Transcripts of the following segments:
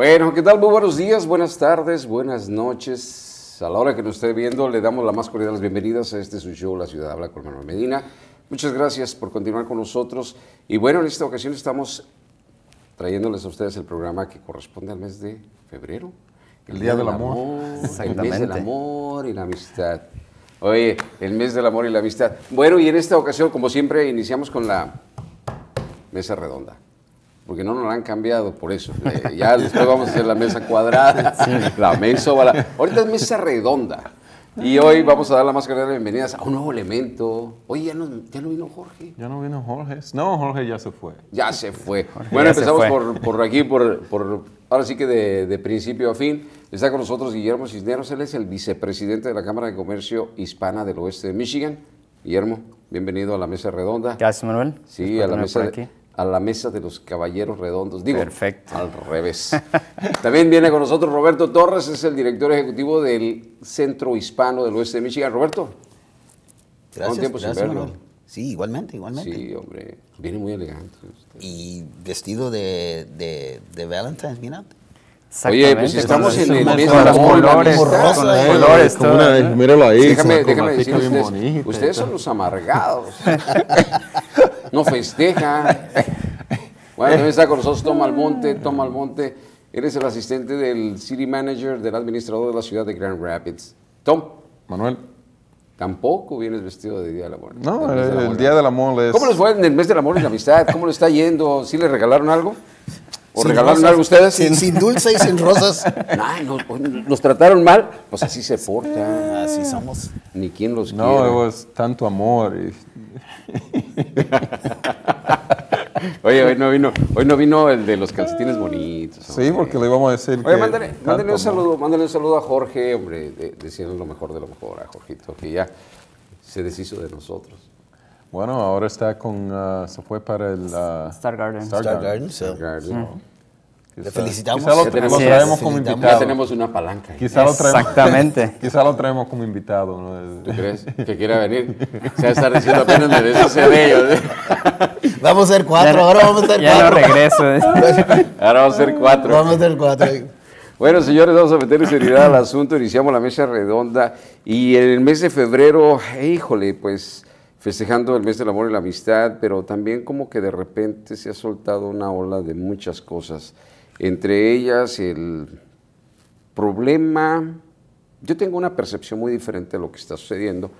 Bueno, ¿qué tal? Muy buenos días, buenas tardes, buenas noches. A la hora que nos esté viendo, le damos la más cordial las bienvenidas a este su show, La Ciudad Habla con Manuel Medina. Muchas gracias por continuar con nosotros. Y bueno, en esta ocasión estamos trayéndoles a ustedes el programa que corresponde al mes de febrero. El, Día, del, Amor. el mes del amor y la amistad. Oye, el mes del amor y la amistad. Bueno, y en esta ocasión, como siempre, iniciamos con la mesa redonda porque no nos la han cambiado por eso. Eh, ya después vamos a hacer la mesa cuadrada, la mesa Ahorita es mesa redonda. Y hoy vamos a dar la más cordial bienvenidas a un nuevo elemento. Oye, ya no, vino Jorge. Ya no vino Jorge. No, Jorge ya se fue. Ya se fue. bueno, empezamos Por, aquí, por, ahora sí que de, principio a fin. Está con nosotros Guillermo Cisneros. Él es el vicepresidente de la Cámara de Comercio Hispana del Oeste de Michigan. Guillermo, bienvenido a la mesa redonda. Gracias, Manuel. Sí, a la mesa a la mesa de los caballeros redondos. Digo, Perfecto. al revés. También viene con nosotros Roberto Torres, es el director ejecutivo del Centro Hispano del Oeste de Michigan. Roberto, gracias, tiempo gracias, Sí, igualmente, igualmente. Sí, hombre, viene muy elegante. Y vestido de, de, de Valentine's, mira. Oye, pues estamos en el de los colores, colores, ¿eh? míralo ahí. Déjame, déjame ustedes, ustedes son los amargados. no festeja. Bueno, también está con nosotros monte, Almonte. Tom Almonte, eres el asistente del City Manager, del administrador de la ciudad de Grand Rapids. Tom. Manuel. Tampoco vienes vestido de Día del Amor. No, el, Día del Amor es... ¿Cómo les fue en el mes del amor y la amistad? ¿Cómo le está yendo? ¿Sí le regalaron algo? ¿O regalaron algo a ustedes? Sin, dulce y sin rosas. no, nos, pues, trataron mal. Pues así se porta. Así somos. Ni quien los quiera. No, es tanto amor. Y Oye, hoy no vino, hoy no vino el de los calcetines bonitos. Sí, porque le íbamos a decir Oye, mándale, un saludo, mándale un saludo a Jorge, hombre, de, diciendo lo mejor de lo mejor a Jorgito, que ya se deshizo de nosotros. Bueno, ahora está con, ah, se fue para el... Ah, Star Garden. Star, Garden, Star Garden felicitamos. Quizá lo, traemos como invitado. Ya tenemos una palanca. Quizá lo Exactamente. quizá lo traemos como invitado. ¿no? ¿Tú crees que quiera venir? Se va a estar diciendo apenas me deshace de ellos. Vamos a ser cuatro, ahora vamos a ser cuatro. Ya no regreso. ahora vamos a ser cuatro. Vamos a ser cuatro. Bueno, señores, vamos a meter seriedad al asunto. Iniciamos la mesa redonda y en el mes de febrero, híjole, pues festejando el mes del amor y la amistad, pero también como que de repente se ha soltado una ola de muchas cosas. Entre ellas el problema, yo tengo una percepción muy diferente de lo que está sucediendo,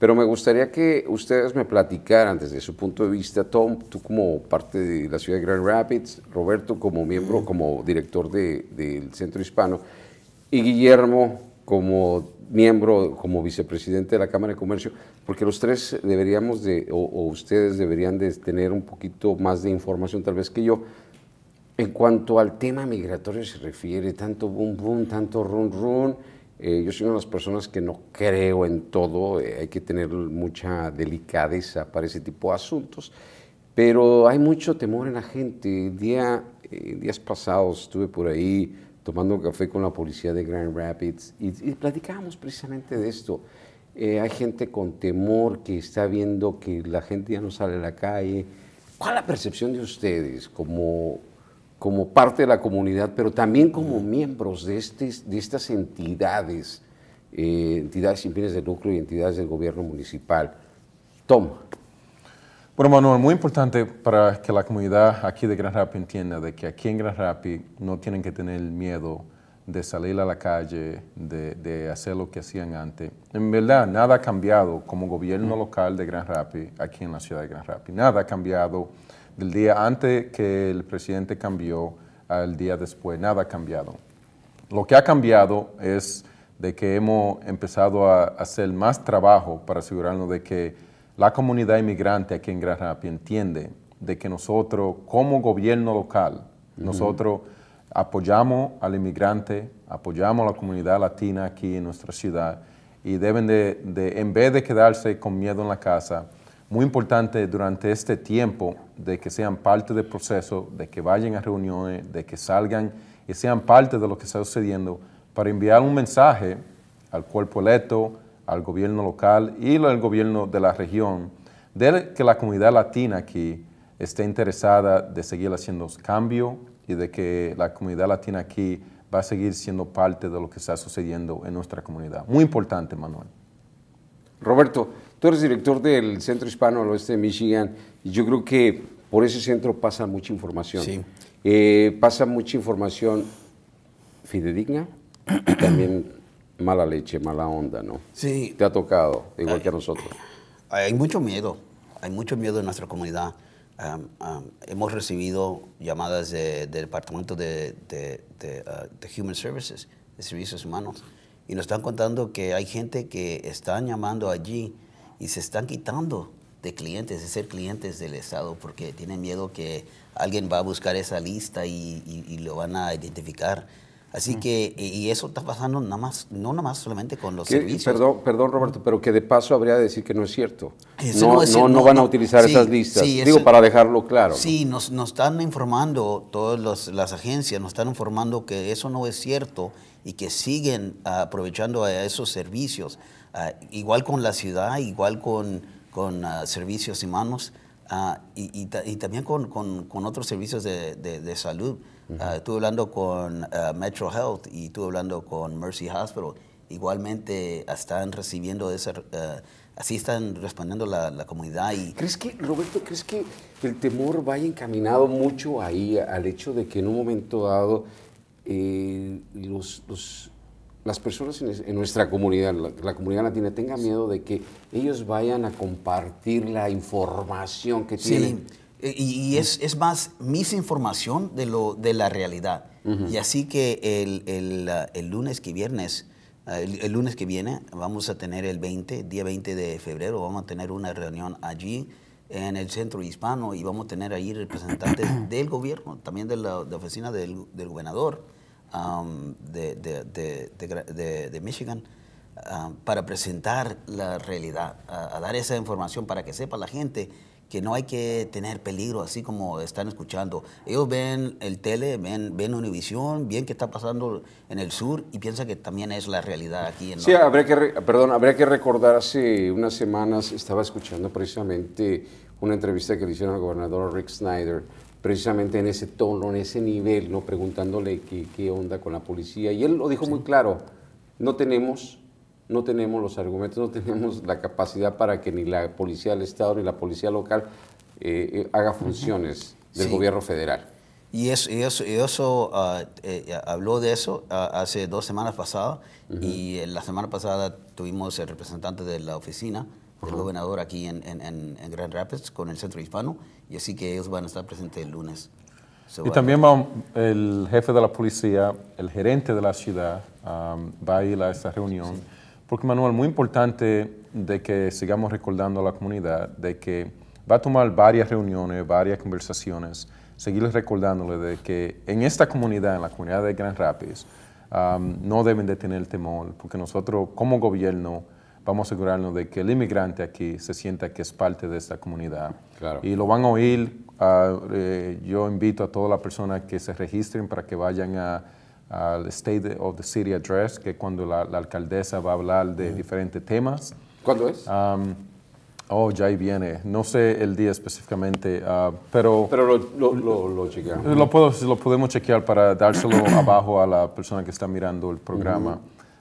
pero me gustaría que ustedes me platicaran desde su punto de vista, Tom, tú como parte de la ciudad de Grand Rapids, Roberto como miembro, como director del Centro Hispano, y Guillermo como miembro, como vicepresidente de la Cámara de Comercio, porque los tres deberíamos de, o, ustedes deberían de tener un poquito más de información tal vez que yo, en cuanto al tema migratorio se refiere, tanto boom boom, tanto run run, eh, yo soy una de las personas que no creo en todo, eh, hay que tener mucha delicadeza para ese tipo de asuntos, pero hay mucho temor en la gente. Día, eh, días pasados estuve por ahí tomando café con la policía de Grand Rapids y, y platicábamos precisamente de esto. hay gente con temor que está viendo que la gente ya no sale a la calle. ¿Cuál es la percepción de ustedes como como parte de la comunidad, pero también como miembros de, este, de estas entidades, eh, entidades sin fines de lucro y entidades del gobierno municipal. Tom. Bueno, Manuel, muy importante para que la comunidad aquí de Gran Rapi entienda de que aquí en Gran Rapi no tienen que tener miedo de salir a la calle, de, de, hacer lo que hacían antes. En verdad, nada ha cambiado como gobierno local de Gran Rapi aquí en la ciudad de Gran Rapi. Nada ha cambiado del día antes que el presidente cambió al día después. Nada ha cambiado. Lo que ha cambiado es de que hemos empezado a hacer más trabajo para asegurarnos de que la comunidad inmigrante aquí en Gran entiende de que nosotros, como gobierno local, nosotros apoyamos al inmigrante, apoyamos a la comunidad latina aquí en nuestra ciudad y deben de, en vez de quedarse con miedo en la casa, muy importante durante este tiempo de que sean parte del proceso, de que vayan a reuniones, de que salgan y sean parte de lo que está sucediendo para enviar un mensaje al cuerpo electo, al gobierno local y al gobierno de la región, de que la comunidad latina aquí está interesada de seguir haciendo cambio y de que la comunidad latina aquí va a seguir siendo parte de lo que está sucediendo en nuestra comunidad. Muy importante, Manuel. Roberto, tú eres director del Centro Hispano del Oeste de Michigan yo creo que por ese centro pasa mucha información. Sí. Eh, pasa mucha información fidedigna y también mala leche, mala onda, ¿no? Sí. Te ha tocado, igual que a eh, nosotros. Hay mucho miedo, hay mucho miedo en nuestra comunidad. hemos recibido llamadas del Departamento de, ah, de, Human Services, de Servicios Humanos, y nos están contando que hay gente que están llamando allí y se están quitando de clientes, de ser clientes del Estado, porque tienen miedo que alguien va a buscar esa lista y, lo van a identificar. Así que, eh, y eso está pasando nada más, no nada más solamente con los servicios. Perdón, perdón, Roberto, pero que de paso habría de decir que no es cierto. no, no, van a utilizar esas listas. Sí, Digo, para dejarlo claro. Sí, nos, están informando, todas las agencias nos están informando que eso no es cierto y que siguen aprovechando a esos servicios. Ah, igual con la ciudad, igual con con ah, servicios humanos ah, y, y, también con, otros servicios de, salud. Ah, estuve hablando con Metro Health y estuve hablando con Mercy Hospital. Igualmente están recibiendo esa así están respondiendo la, comunidad. Y... ¿Crees que, Roberto, crees que el temor vaya encaminado mucho ahí, al hecho de que en un momento dado eh, los, las personas en, nuestra comunidad, la, comunidad latina, tenga miedo de que ellos vayan a compartir la información que tienen. Eh, y, es, es, más misinformación de, lo, de la realidad. Y así que el, lunes que viernes, ah, el, lunes que viene, vamos a tener el 20, día 20 de febrero, vamos a tener una reunión allí en el centro hispano y vamos a tener ahí representantes del gobierno, también de la oficina del, del gobernador Um, de, de, de, Michigan um, para presentar la realidad, a, dar esa información para que sepa la gente que no hay que tener peligro, así como están escuchando. Ellos ven el tele, ven, ven Univisión, ven qué está pasando en el sur y piensan que también es la realidad aquí. En sí, habría que, perdón, habría que recordar, hace unas semanas estaba escuchando precisamente una entrevista que le hicieron al gobernador Rick Snyder precisamente en ese tono, en ese nivel, ¿no? preguntándole qué, onda con la policía. Y él lo dijo muy claro, no tenemos, no tenemos los argumentos, no tenemos la capacidad para que ni la policía del Estado ni la policía local eh, eh, haga funciones del gobierno federal. Y eso, eso, ah, eh, habló de eso ah, hace dos semanas pasadas y la semana pasada tuvimos el representante de la oficina el gobernador aquí en, Grand Rapids con el Centro Hispano, y así que ellos van a estar presentes el lunes. y también va el jefe de la policía, el gerente de la ciudad, um, va a ir a esta reunión, porque Manuel, muy importante de que sigamos recordando a la comunidad de que va a tomar varias reuniones, varias conversaciones, seguirles recordándole de que en esta comunidad, en la comunidad de Grand Rapids, um, no deben de tener temor, porque nosotros como gobierno vamos a asegurarnos de que el inmigrante aquí se sienta que es parte de esta comunidad. Claro. Y lo van a oír. Ah, eh, yo invito a toda la persona que se registren para que vayan al State of the City Address, que cuando la, alcaldesa va a hablar de diferentes temas. ¿Cuándo es? oh, ya ahí viene. No sé el día específicamente, ah, pero... Pero lo, lo, lo, chequeamos. Lo, puedo, lo podemos chequear para dárselo abajo a la persona que está mirando el programa.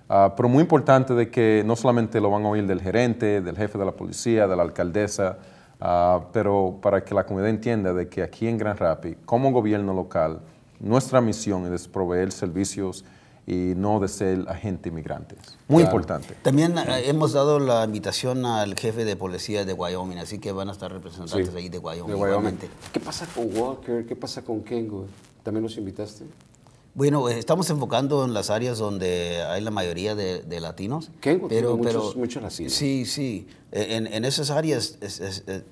Ah, pero muy importante de que no solamente lo van a oír del gerente, del jefe de la policía, de la alcaldesa, ah, pero para que la comunidad entienda de que aquí en Gran Rapi, como gobierno local, nuestra misión es proveer servicios y no de ser agente inmigrante. Muy importante. También ah, hemos dado la invitación al jefe de policía de Wyoming, así que van a estar representantes ahí de Wyoming. De Wyoming. ¿Qué pasa con Walker? ¿Qué pasa con Kengo? ¿También los invitaste? Bueno, eh, estamos enfocando en las áreas donde hay la mayoría de, latinos. ¿Qué? Pero, muchos, latinos. Sí, sí. Eh, en, esas áreas eh,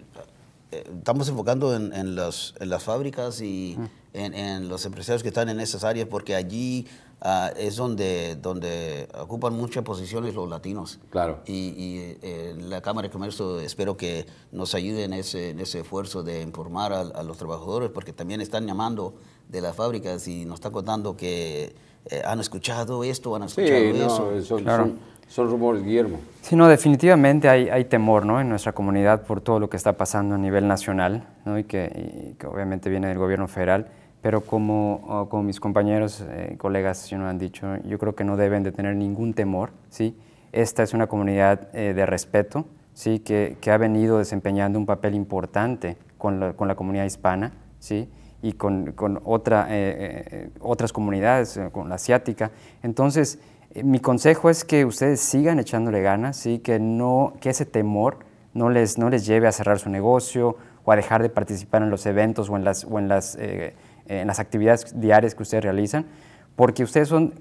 estamos enfocando en, las fábricas y en, los empresarios que están en esas áreas porque allí Ah, es donde, donde ocupan muchas posiciones los latinos. Claro. Y, eh, la Cámara de Comercio espero que nos ayude en ese, ese esfuerzo de informar a, los trabajadores, porque también están llamando de las fábricas y nos están contando que eh, han escuchado esto, han escuchado sí, eso. No, son, son, rumores, Guillermo. Sí, no, definitivamente hay, temor ¿no? en nuestra comunidad por todo lo que está pasando a nivel nacional ¿no? y, que, y que obviamente viene del gobierno federal pero como, ah, como mis compañeros, y eh, colegas ya no han dicho, yo creo que no deben de tener ningún temor, ¿sí? Esta es una comunidad eh, de respeto, ¿sí? Que, que, ha venido desempeñando un papel importante con la, con la comunidad hispana, ¿sí? Y con, con otra, eh, otras comunidades, con la asiática. Entonces, mi consejo es que ustedes sigan echándole ganas, ¿sí? Que, no, que ese temor no les, no les lleve a cerrar su negocio o a dejar de participar en los eventos o en las... O en las eh, en las actividades diarias que ustedes realizan, porque ustedes son,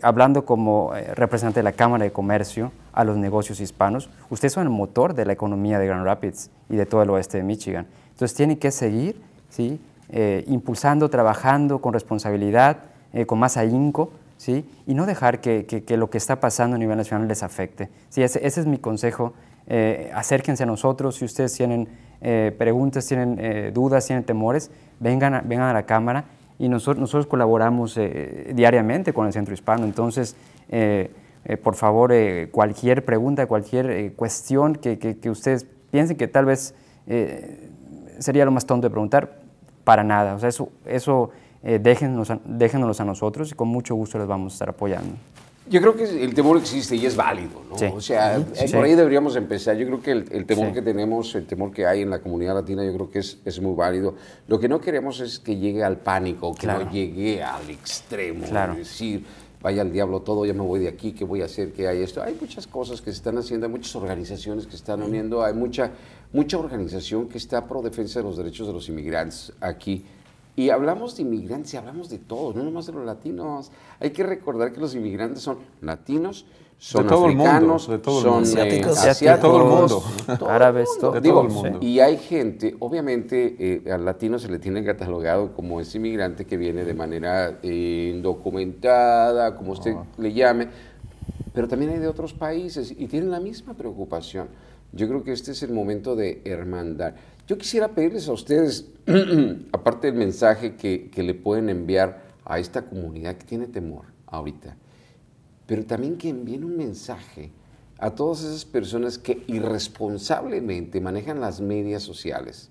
hablando como eh, representante de la Cámara de Comercio a los negocios hispanos, ustedes son el motor de la economía de Grand Rapids y de todo el oeste de Michigan. Entonces tienen que seguir ¿sí? Eh, impulsando, trabajando con responsabilidad, con más ahínco, ¿sí? y no dejar que, lo que está pasando a nivel nacional les afecte. ¿sí? Ese, ese es mi consejo eh, acérquense a nosotros si ustedes tienen eh, preguntas, tienen eh, dudas, tienen temores, vengan a, vengan a la Cámara y nosotros, colaboramos eh, diariamente con el Centro Hispano. Entonces, por favor, cualquier pregunta, cualquier cuestión que, que, ustedes piensen que tal vez sería lo más tonto de preguntar, para nada. sea, eso, eso a nosotros y con mucho gusto les vamos a estar apoyando. Yo creo que el temor existe y es válido, ¿no? O sea, eh, por ahí deberíamos empezar. Yo creo que el, temor que tenemos, el temor que hay en la comunidad latina, yo creo que es, muy válido. Lo que no queremos es que llegue al pánico, que no llegue al extremo. decir, vaya al diablo todo, ya me voy de aquí, ¿qué voy a hacer? ¿Qué hay esto? Hay muchas cosas que se están haciendo, hay muchas organizaciones que se están uniendo, hay mucha, mucha organización que está pro defensa de los derechos de los inmigrantes aquí. Y hablamos de inmigrantes y hablamos de todos, no nomás de los latinos. Hay que recordar que los inmigrantes son latinos, son africanos, son asiáticos, todo el mundo, árabes, todo, el mundo. Y hay gente, obviamente eh, al latino se le tiene catalogado como ese inmigrante que viene de manera eh, indocumentada, como usted ah. le llame, pero también hay de otros países y tienen la misma preocupación. Yo creo que este es el momento de hermandad. Yo quisiera pedirles a ustedes, aparte del mensaje que, que le pueden enviar a esta comunidad que tiene temor ahorita, pero también que envíen un mensaje a todas esas personas que irresponsablemente manejan las medias sociales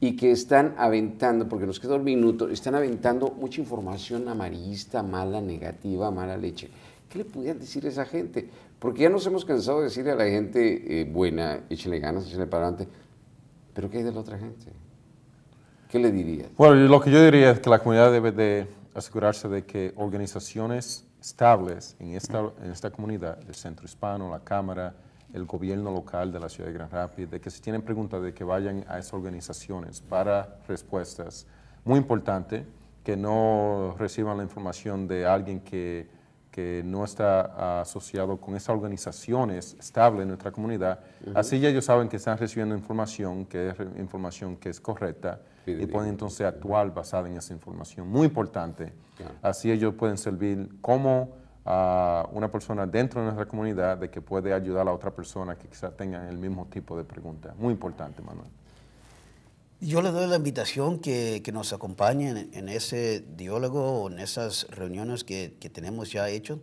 y que están aventando, porque nos queda un minuto, están aventando mucha información amarillista, mala, negativa, mala leche. ¿Qué le pudieran decir a esa gente? Porque ya nos hemos cansado de decirle a la gente eh, buena, échale ganas, échale para adelante, pero ¿qué hay de la otra gente? ¿Qué le dirías? Bueno, lo que yo diría es que la comunidad debe de asegurarse de que organizaciones estables en esta, en esta comunidad, el Centro Hispano, la Cámara, el gobierno local de la ciudad de Gran rápido de que si tienen preguntas, de que vayan a esas organizaciones para respuestas. Muy importante que no reciban la información de alguien que no está ah, asociado con organización organización estable en nuestra comunidad. Así ya ellos saben que están recibiendo información, que es información que es correcta, y pueden entonces actuar basada en esa información. Muy importante. Así ellos pueden servir como a ah, una persona dentro de nuestra comunidad de que puede ayudar a otra persona que quizás tenga el mismo tipo de pregunta. Muy importante, Manuel. Yo le doy la invitación que, nos acompañen en ese diálogo o en esas reuniones que, tenemos ya hecho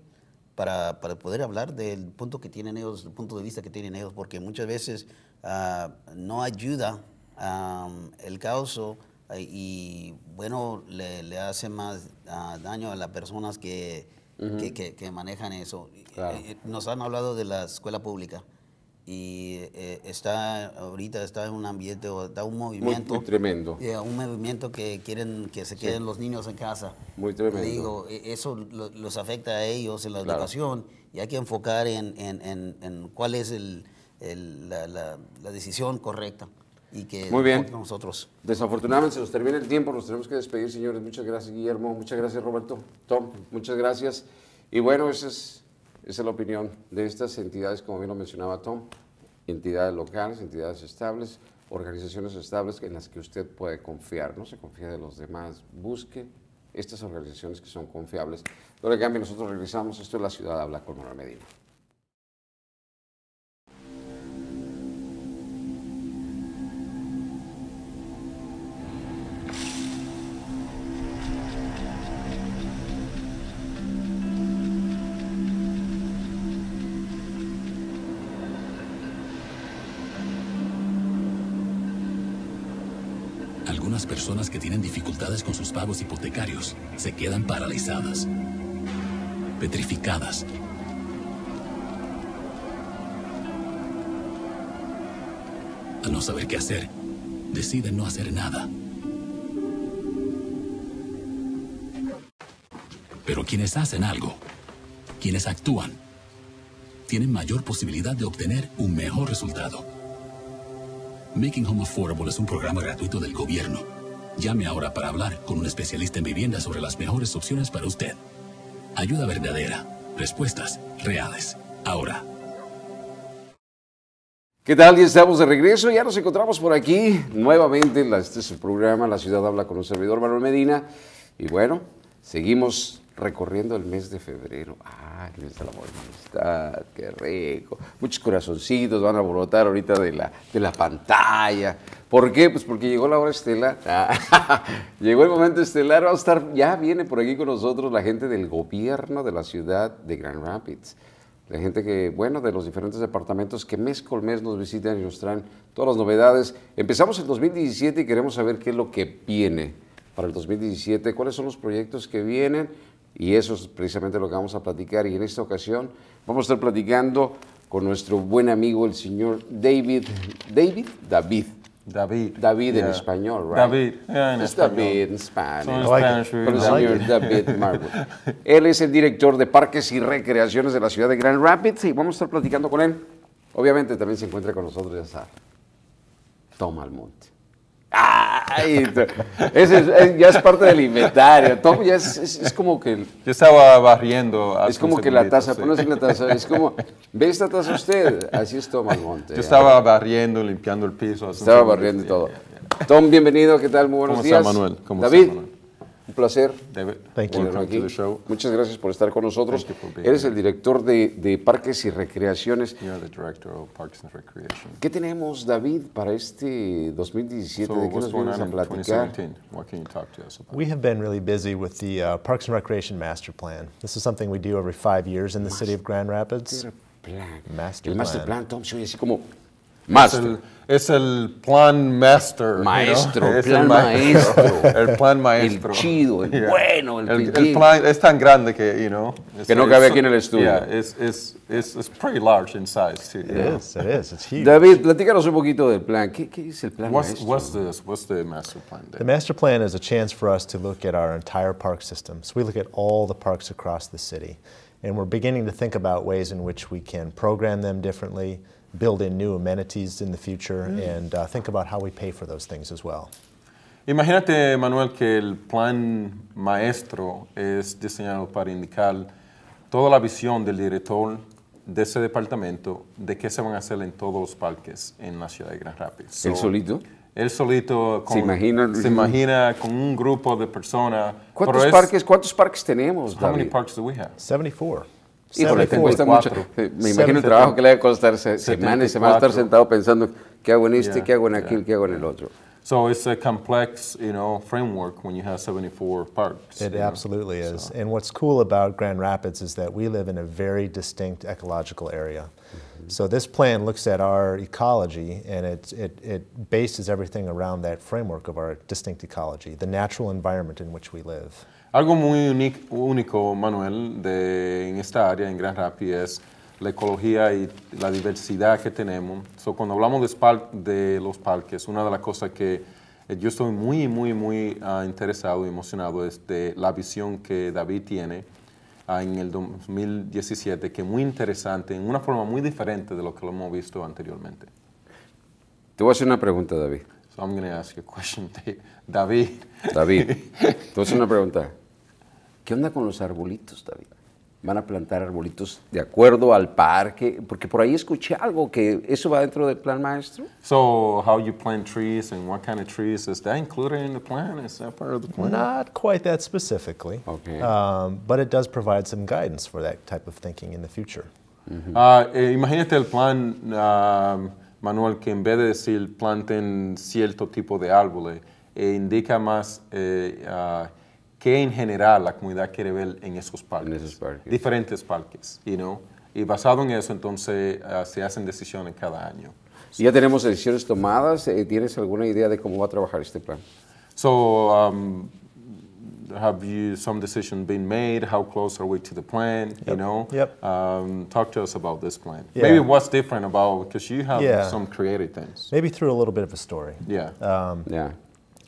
para, poder hablar del punto que tienen ellos, el punto de vista que tienen ellos, porque muchas veces ah, no ayuda el caos eh, y, bueno, le, hace más ah, daño a las personas que, manejan eso. Eh, eh, nos han hablado de la escuela pública y eh, está ahorita está en un ambiente da un movimiento tremendo eh, un movimiento que quieren que se queden los niños en casa muy tremendo digo e, eso los afecta a ellos en la educación y hay que enfocar en, en, en, cuál es el, la, la, decisión correcta y que muy bien nosotros desafortunadamente se nos termina el tiempo nos tenemos que despedir señores muchas gracias Guillermo muchas gracias Roberto Tom muchas gracias y bueno eso es esa es la opinión de estas entidades, como bien lo mencionaba Tom, entidades locales, entidades estables, organizaciones estables en las que usted puede confiar, no se confía de los demás, busque estas organizaciones que son confiables. Dora en cambio nosotros regresamos, esto es La Ciudad Habla con una Medina. tienen dificultades con sus pagos hipotecarios se quedan paralizadas, petrificadas. Al no saber qué hacer, deciden no hacer nada. Pero quienes hacen algo, quienes actúan, tienen mayor posibilidad de obtener un mejor resultado. Making Home Affordable es un programa gratuito del gobierno Llame ahora para hablar con un especialista en vivienda sobre las mejores opciones para usted. Ayuda verdadera. Respuestas reales. Ahora. ¿Qué tal? Ya estamos de regreso. Ya nos encontramos por aquí nuevamente. Este es el programa La Ciudad Habla con un servidor, Manuel Medina. Y bueno, seguimos recorriendo el mes de febrero. Ah, el mes del amor y qué rico. Muchos corazoncitos van a brotar ahorita de la, de la pantalla. ¿Por qué? Pues porque llegó la hora estelar. Ah, llegó el momento estelar. Va a estar, ya viene por aquí con nosotros la gente del gobierno de la ciudad de Grand Rapids. La gente que, bueno, de los diferentes departamentos que mes con mes nos visitan y nos traen todas las novedades. Empezamos el 2017 y queremos saber qué es lo que viene para el 2017, cuáles son los proyectos que vienen, y eso es precisamente lo que vamos a platicar. Y en esta ocasión vamos a estar platicando con nuestro buen amigo, el señor David. ¿David? David. David. David en español, ¿verdad? David. Yeah, en David en español señor David Marwood. él es el director de Parques y Recreaciones de la ciudad de Grand Rapids y vamos a estar platicando con él. Obviamente también se encuentra con nosotros, ya toma el monte. Eh, ya es parte del inventario. Tom ya es, como que. Yo estaba barriendo. Es como que la taza, en la taza. Es como, ¿ve esta taza usted? Así es Tom monte. Yo estaba barriendo, limpiando el piso. Estaba barriendo y todo. Tom, bienvenido. ¿Qué tal? Muy buenos ¿Cómo días. Está Manuel? ¿Cómo David, Manuel? Un placer. David, thank you. Aquí. To the show. Muchas gracias por estar con nosotros. Eres el director de, de, Parques y Recreaciones. ¿Qué tenemos, David, para este 2017? So ¿De qué nos vienes a platicar? We have been really busy with the uh, Parks and Recreation Master Plan. This is something we do every five years in the city of Grand Rapids. Master plan. Master plan, Tom, soy así como Master. Es el, es el plan master. Maestro, plan el maestro. el plan maestro. El chido, el bueno, el, plan es tan grande que, you know. Que no cabe aquí en el estudio. Yeah, it's, it's, it's, it's pretty large in size. Too, it is, it is, it's huge. David, platícanos un poquito del plan. ¿Qué, qué es el plan what's, maestro? What's this? What's the master plan? There? The master plan is a chance for us to look at our entire park system. So we look at all the parks across the city. And we're beginning to think about ways in which we can program them differently, build in new amenities in the future mm. and uh, think about how we pay for those things as well. Imagínate, Manuel, que el plan maestro es diseñado para indicar toda la visión del director de ese departamento de qué se van a hacer en todos los parques en la ciudad de Gran Rapids. ¿El solito? El solito con, se, imagina, se imagina con un grupo de personas. ¿Cuántos, parques, ¿cuántos parques tenemos, 74. Híjole, te cuesta mucho. Me imagino el trabajo que le debe costar semanas y semanas estar sentado pensando qué hago en este, qué hago en aquel, qué hago en el otro. So it's a complex, you know, framework when you have 74 parks. It absolutely know? is. So. And what's cool about Grand Rapids is that we live in a very distinct ecological area. Mm -hmm. So this plan looks at our ecology and it, it, it bases everything around that framework of our distinct ecology, the natural environment in which we live. Algo muy único, Manuel, de, en esta área, en Gran Rapi, es la ecología y la diversidad que tenemos. cuando hablamos de, de, los parques, una de las cosas que eh, yo estoy muy, muy, muy ah, interesado y emocionado es la visión que David tiene ah, en el 2017, que es muy interesante, en una forma muy diferente de lo que lo hemos visto anteriormente. Te voy a hacer una pregunta, David. So I'm going to ask you a question, David. David, te voy a una pregunta. ¿Qué onda con los arbolitos, David? ¿Van a plantar arbolitos de acuerdo al parque? Porque por ahí escuché algo que eso va dentro del plan maestro. So, how you plant trees and what kind of trees is that included in the plan? Is that part of the plan? Not quite that specifically. Okay. Um, but it does provide some guidance for that type of thinking in the future. Mm-hmm. Uh uh, imagínate el plan. Um, Manuel, que en vez de decir planten cierto tipo de árboles, eh, indica más eh, qué en general la comunidad quiere ver en esos parques. Diferentes parques, Y basado en eso, entonces, ah, se hacen decisiones cada año. ya tenemos decisiones tomadas. Eh, ¿Tienes alguna idea de cómo va a trabajar este plan? So, um, have you some decision been made? How close are we to the plan? Yep. You know, yep. Um, talk to us about this plan. Yeah. Maybe what's different about because you have yeah. some creative things. Maybe through a little bit of a story. Yeah. Um, yeah.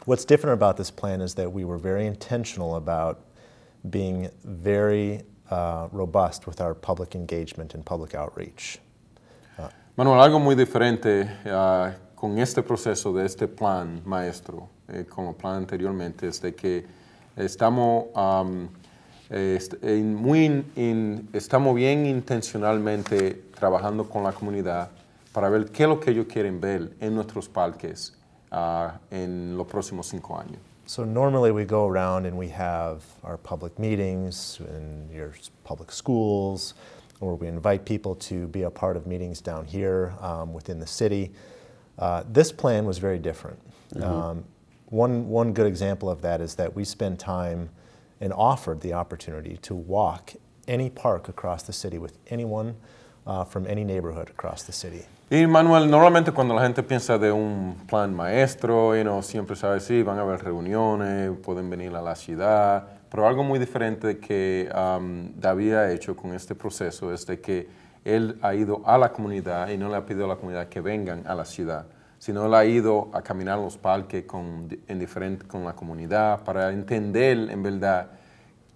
What's different about this plan is that we were very intentional about being very uh, robust with our public engagement and public outreach. Uh, Manuel, algo muy diferente uh, con este proceso de este plan maestro, eh, como plan anteriormente, es de que Estamos, en muy in, estamos bien intencionalmente trabajando con la comunidad para ver qué es lo que ellos quieren ver en nuestros parques ah, en los próximos cinco años. So normally we go around and we have our public meetings in your public schools, or we invite people to be a part of meetings down here um, within the city. Uh, this plan was very different. Mm-hmm. um, one, one good example of that is that we spend time and offered the opportunity to walk any park across the city with anyone uh, from any neighborhood across the city. Y Manuel, normalmente cuando la gente piensa de un plan maestro, you know, siempre sabe, sí, van a haber reuniones, pueden venir a la ciudad, pero algo muy diferente que um, David ha hecho con este proceso es de que él ha ido a la comunidad y no le ha pedido a la comunidad que vengan a la ciudad. sino él ha ido a caminar los parques con, en diferente, con la comunidad para entender en verdad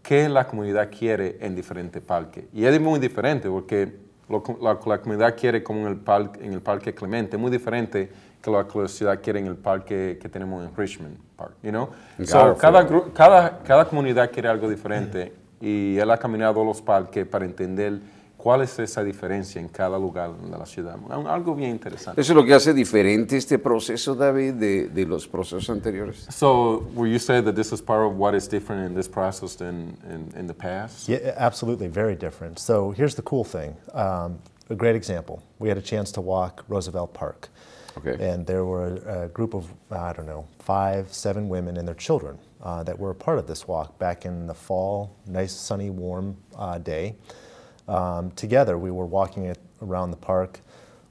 qué la comunidad quiere en diferente parque Y es muy diferente porque lo, la, comunidad quiere como en el, parque, en el Parque Clemente, muy diferente que lo que la ciudad quiere en el parque que tenemos en Richmond Park, you know? cada, cada, cada comunidad quiere algo diferente y él ha caminado los parques para entender ¿Cuál es esa diferencia en cada lugar de la ciudad? Algo bien interesante. Eso es lo que hace diferente este proceso, David, de, de los procesos anteriores. So, were you say that this is part of what is different in this process than in, in the past? Yeah, absolutely, very different. So, here's the cool thing. Um, a great example. We had a chance to walk Roosevelt Park. Okay. And there were a group of, I don't know, five, seven women and their children uh, that were a part of this walk back in the fall, nice, sunny, warm uh, day um, together. We were walking around the park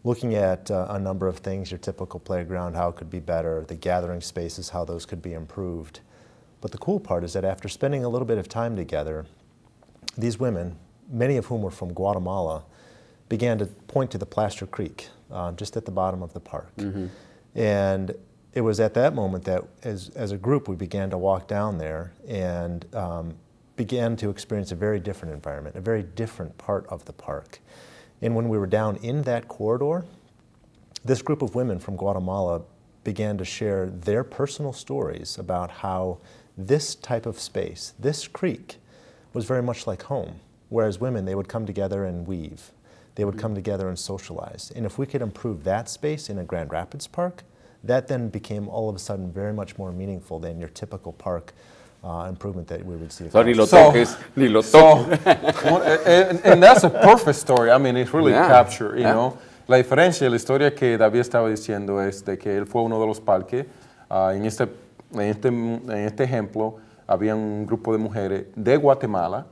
looking at uh, a number of things, your typical playground, how it could be better, the gathering spaces, how those could be improved. But the cool part is that after spending a little bit of time together, these women, many of whom were from Guatemala, began to point to the Plaster Creek, uh, just at the bottom of the park. Mm -hmm. And it was at that moment that, as, as a group, we began to walk down there, and um, began to experience a very different environment, a very different part of the park. And when we were down in that corridor, this group of women from Guatemala began to share their personal stories about how this type of space, this creek, was very much like home. Whereas women, they would come together and weave. They would mm-hmm. come together and socialize. And if we could improve that space in a Grand Rapids park, that then became all of a sudden very much more meaningful than your typical park uh, improvement that we would see. So, ni lo toques, ni lo so, and, and, that's a perfect story. I mean, it's really yeah. captured, you yeah. know. La diferencia, la historia que David estaba diciendo es de que él fue uno de los parques. Uh, en, este, en, este, en este ejemplo, había un grupo de mujeres de Guatemala.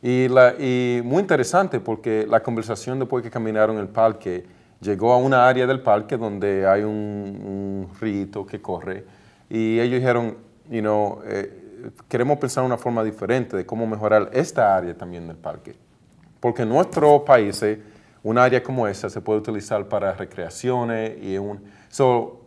Y, la, y muy interesante porque la conversación después que caminaron el parque llegó a una área del parque donde hay un, un rito que corre. Y ellos dijeron, you know, eh, queremos pensar una forma diferente de cómo mejorar esta área también del parque. Porque en país país, eh, un área como esta se puede utilizar para recreaciones y un...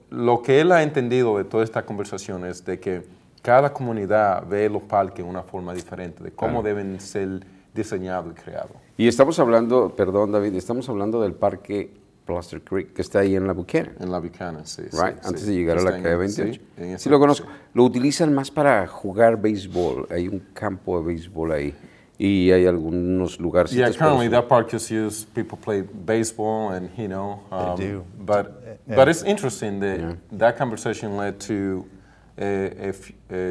lo que él ha entendido de toda esta conversación es de que cada comunidad ve los parques de una forma diferente, de cómo deben ser diseñados y creados. Y estamos hablando, perdón David, estamos hablando del parque Plaster Creek, que está ahí en la buquera. En la Buchanan, sí. Right? sí Antes de llegar a la calle 28. Sí, lo conozco. Lo utilizan más para jugar béisbol. Hay un campo de béisbol ahí. Y hay algunos lugares. Yeah, currently that park is used. People play baseball, and you know, um, they do. But but it's interesting that that conversation led to a,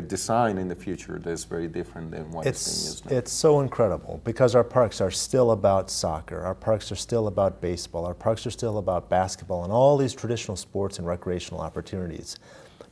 design in the future that's very different than what it's, it's used now. It's so incredible because our parks are still about soccer, our parks are still about baseball, our parks are still about basketball and all these traditional sports and recreational opportunities.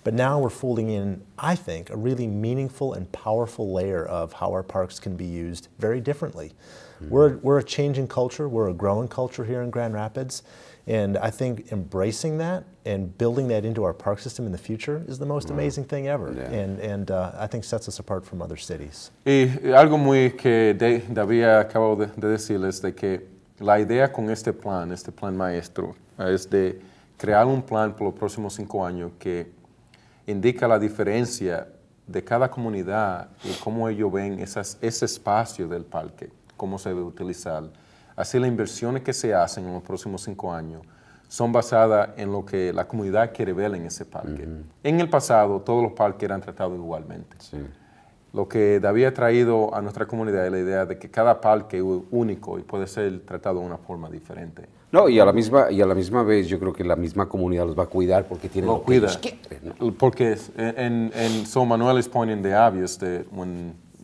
But now we're folding in, I think, a really meaningful and powerful layer of how our parks can be used very differently. Mm -hmm. We're, we're a changing culture, we're a growing culture here in Grand Rapids. And I think embracing that and building that into our park system in the future is the most wow. Mm. amazing thing ever. Yeah. And, and uh, I think sets us apart from other cities. Y algo muy que David acabo de, de decirles de que la idea con este plan, este plan maestro, es de crear un plan por los próximos cinco años que indica la diferencia de cada comunidad y cómo ellos ven esas, ese espacio del parque, cómo se debe utilizar, Así las inversiones que se hacen en los próximos cinco años son basadas en lo que la comunidad quiere ver en ese parque. En el pasado todos los parques eran tratados igualmente. Lo que había traído a nuestra comunidad es la idea de que cada parque es único y puede ser tratado de una forma diferente. No, y a la misma, y a la misma vez yo creo que la misma comunidad los va a cuidar porque tiene lo, que Porque en, en, so Manuel is pointing the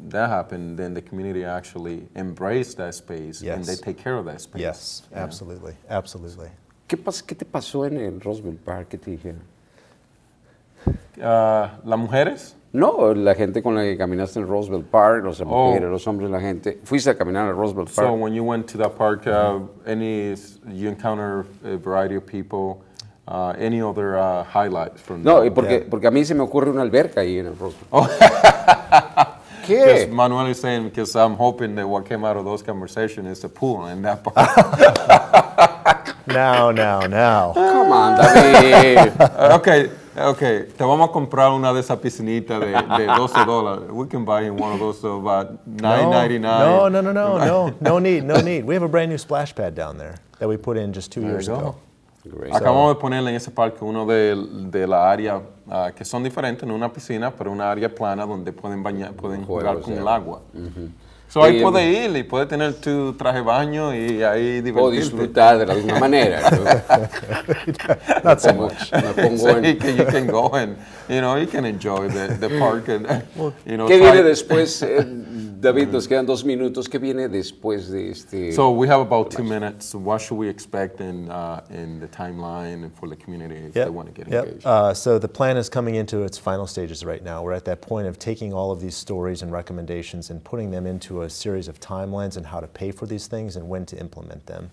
that happened, then the community actually embraced that space yes. and they take care of that space. Yes, absolutely, know? absolutely. ¿Qué, pas ¿Qué te pasó en el Roosevelt Park? ¿Qué te dijeron? Uh, ¿Las mujeres? No, la gente con la que caminaste en Roosevelt Park, los oh. los hombres, la gente. Fuiste a caminar a Roosevelt Park. So when you went to that park, uh, mm -hmm. any you encounter a variety of people. Uh, any other uh, highlights from No, the, porque, yeah. porque a mí se me ocurre una alberca ahí en el Roosevelt. Oh. Because Manuel is saying, because I'm hoping that what came out of those conversations is the pool in that part. no, no, no. Come on, ah. David. okay. Okay, te vamos a comprar una de esas piscinitas de, de 12 dólares. We can buy him one of those 9 dollars nine ninety nine. No, no, no, no, no, no need, no need. We have a brand new splash pad down there that we put in just two there years ago. Acabamos de ponerle en ese parque uno de, de la área ah, que son diferentes, no una piscina, pero una área plana donde pueden bañar, pueden jugar con el agua. So ahí puede ir y puede tener tu traje de baño y ahí divertirte. O disfrutar de la misma manera. Not so much. Me pongo en... you, can, go and, you know, you can enjoy the, the park. And, you know, ¿Qué viene después? Eh, David, nos mm-hmm. quedan dos minutos. ¿Qué viene después de este? So we have about two minutes. What should we expect in uh, in the timeline and for the community if yep. they want to get yep. engaged? Uh, so the plan is coming into its final stages right now. We're at that point of taking all of these stories and recommendations and putting them into a series of timelines and how to pay for these things and when to implement them.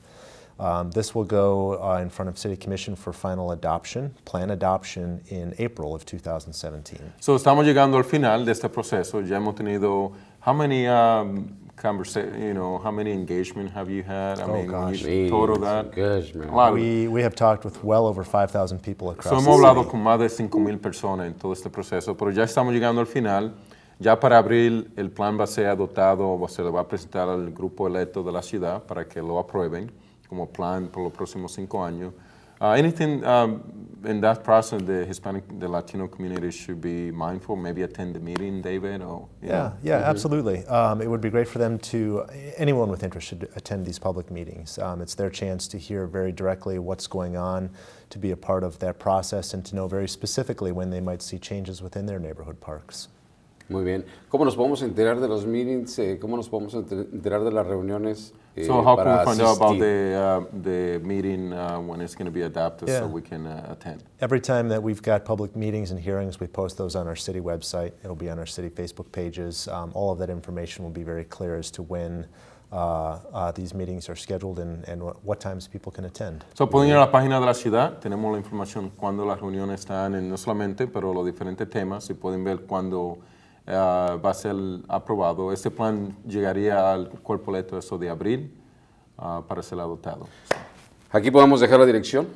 Um, this will go uh, in front of City Commission for final adoption, plan adoption in April of 2017. So estamos llegando al final de este proceso. Ya hemos tenido How many um, conversation, you know, how many engagement have you had? I oh, mean, total that. Gosh, man. We, we have talked with well over 5,000 people across so hemos hablado con más de 5,000 personas en todo este proceso, pero ya estamos llegando al final. Ya para abril el plan va a ser adoptado, va a ser, va a presentar al grupo electo de la ciudad para que lo aprueben como plan por los próximos cinco años. Uh, anything um, in that process the Hispanic, the Latino community should be mindful? Maybe attend the meeting, David? Or, yeah, know. yeah, mm -hmm. absolutely. Um, it would be great for them to, anyone with interest should attend these public meetings. Um, it's their chance to hear very directly what's going on, to be a part of that process, and to know very specifically when they might see changes within their neighborhood parks. Muy bien. ¿Cómo nos podemos enterar de los meetings? Eh, ¿Cómo nos podemos enterar de las reuniones? Eh, so how can we find out about uh, the, meeting uh, when it's going to be adapted so we can uh, attend? Every time that we've got public meetings and hearings, we post those on our city website. It'll be on our city Facebook pages. Um, all of that information will be very clear as to when these meetings are scheduled and, what times people can attend. So pueden ir a la página de la ciudad, tenemos la información cuando las reuniones están, en, no solamente, pero los diferentes temas, y pueden ver cuándo eh, va a ser aprobado. Este plan llegaría al cuerpo electo eso de abril uh, para ser adoptado. Aquí podemos dejar la dirección.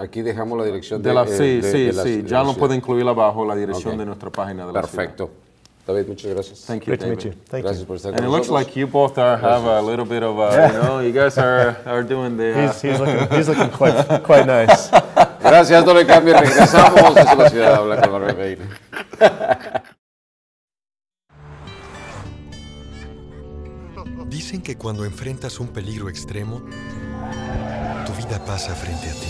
Aquí dejamos la dirección de, de la eh, Sí, de, sí, de la, sí. ya lo puede incluir abajo la dirección okay. de nuestra página de la Perfecto. Ciudad. David, muchas gracias. Thank you, Great David. to meet you. Thank gracias you. por estar And con it nosotros. looks like you both are, have gracias. a little bit of, a, you know, you guys are, are doing the... Uh, he's, he's, looking, he's looking quite, quite nice. gracias, no le cambien. Regresamos. a la ciudad habla con la Dicen que cuando enfrentas un peligro extremo, tu vida pasa frente a ti.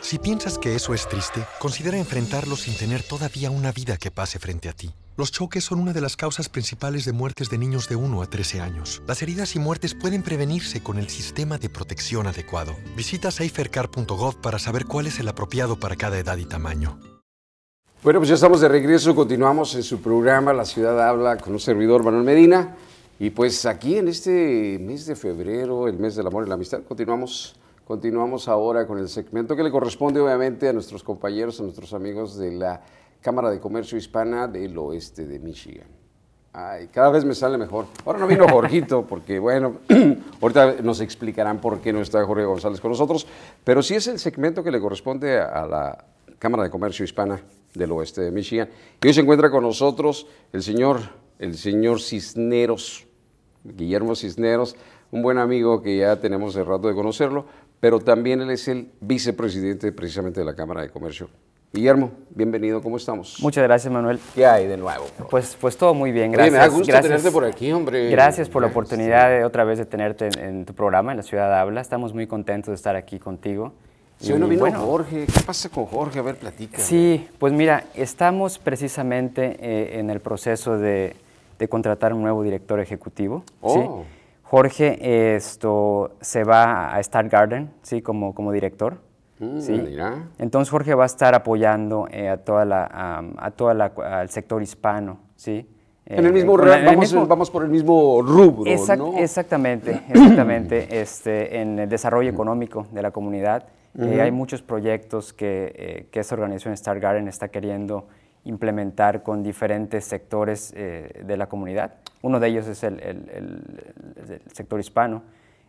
Si piensas que eso es triste, considera enfrentarlo sin tener todavía una vida que pase frente a ti. Los choques son una de las causas principales de muertes de niños de 1 a 13 años. Las heridas y muertes pueden prevenirse con el sistema de protección adecuado. Visita safercar.gov para saber cuál es el apropiado para cada edad y tamaño. Bueno, pues ya estamos de regreso, continuamos en su programa La Ciudad Habla con un servidor, Manuel Medina. Y pues aquí en este mes de febrero, el mes del amor y la amistad, continuamos, continuamos ahora con el segmento que le corresponde obviamente a nuestros compañeros, a nuestros amigos de la Cámara de Comercio Hispana del Oeste de Michigan. Ay, cada vez me sale mejor. Ahora no vino Jorgito, porque bueno, ahorita nos explicarán por qué no está Jorge González con nosotros, pero sí es el segmento que le corresponde a la Cámara de Comercio Hispana del Oeste de Michigan. Y hoy se encuentra con nosotros el señor, el señor Cisneros, Guillermo Cisneros, un buen amigo que ya tenemos el rato de conocerlo, pero también él es el vicepresidente precisamente de la Cámara de Comercio. Guillermo, bienvenido, ¿cómo estamos? Muchas gracias, Manuel. ¿Qué hay de nuevo? Pues, pues todo muy bien, gracias. me da gusto tenerte por aquí, hombre. Gracias por la oportunidad de otra vez de tenerte en, tu programa, en la ciudad Habla. Estamos muy contentos de estar aquí contigo si no vino bueno, Jorge, ¿qué pasa con Jorge? A ver, platica. Sí, pues mira, estamos precisamente eh, en el proceso de, contratar un nuevo director ejecutivo. Oh. Jorge esto, se va a Star Garden ¿sí? como, como director. Mm, Entonces Jorge va a estar apoyando eh, a toda la, a, toda la, al sector hispano. ¿sí? En el eh, mismo, vamos, vamos, por el mismo rubro, ¿no? Exactamente, exactamente, este, en el desarrollo económico de la comunidad. Eh, hay muchos proyectos que, eh, que, esta organización Star está queriendo implementar con diferentes sectores eh, de la comunidad. Uno de ellos es el, sector hispano.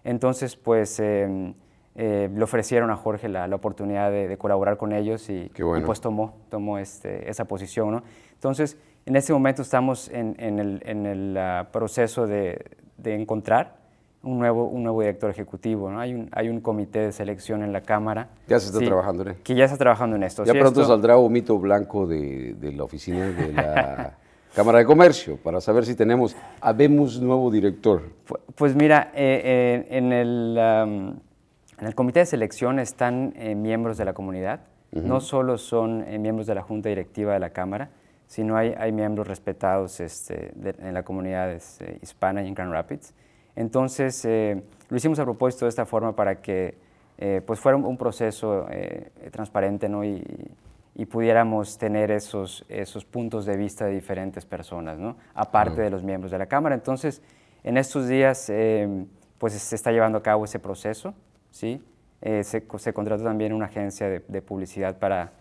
Entonces, pues eh, le ofrecieron a Jorge la, oportunidad de, colaborar con ellos y, pues tomó, tomó este, esa posición. Entonces, en este momento estamos en, el, ah, proceso de, de encontrar un nuevo, un nuevo director ejecutivo, ¿no? Hay un, hay un comité de selección en la Cámara. Ya se está trabajando en esto. Que ya está trabajando en esto. Ya pronto saldrá un mito blanco de, de la oficina de la Cámara de Comercio para saber si tenemos, habemos nuevo director. Pues, mira, eh, eh, en, el, en el comité de selección están eh, miembros de la comunidad. No solo son miembros de la Junta Directiva de la Cámara, sino hay, hay miembros respetados este, en la comunidad este, hispana y en Grand Rapids. Entonces, eh, lo hicimos a propósito de esta forma para que eh, pues fuera un proceso eh, transparente ¿no? y, pudiéramos tener esos, esos puntos de vista de diferentes personas, ¿no? aparte de los miembros de la Cámara. Entonces, en estos días pues se está llevando a cabo ese proceso. ¿sí? Se, contrató también una agencia de, publicidad para,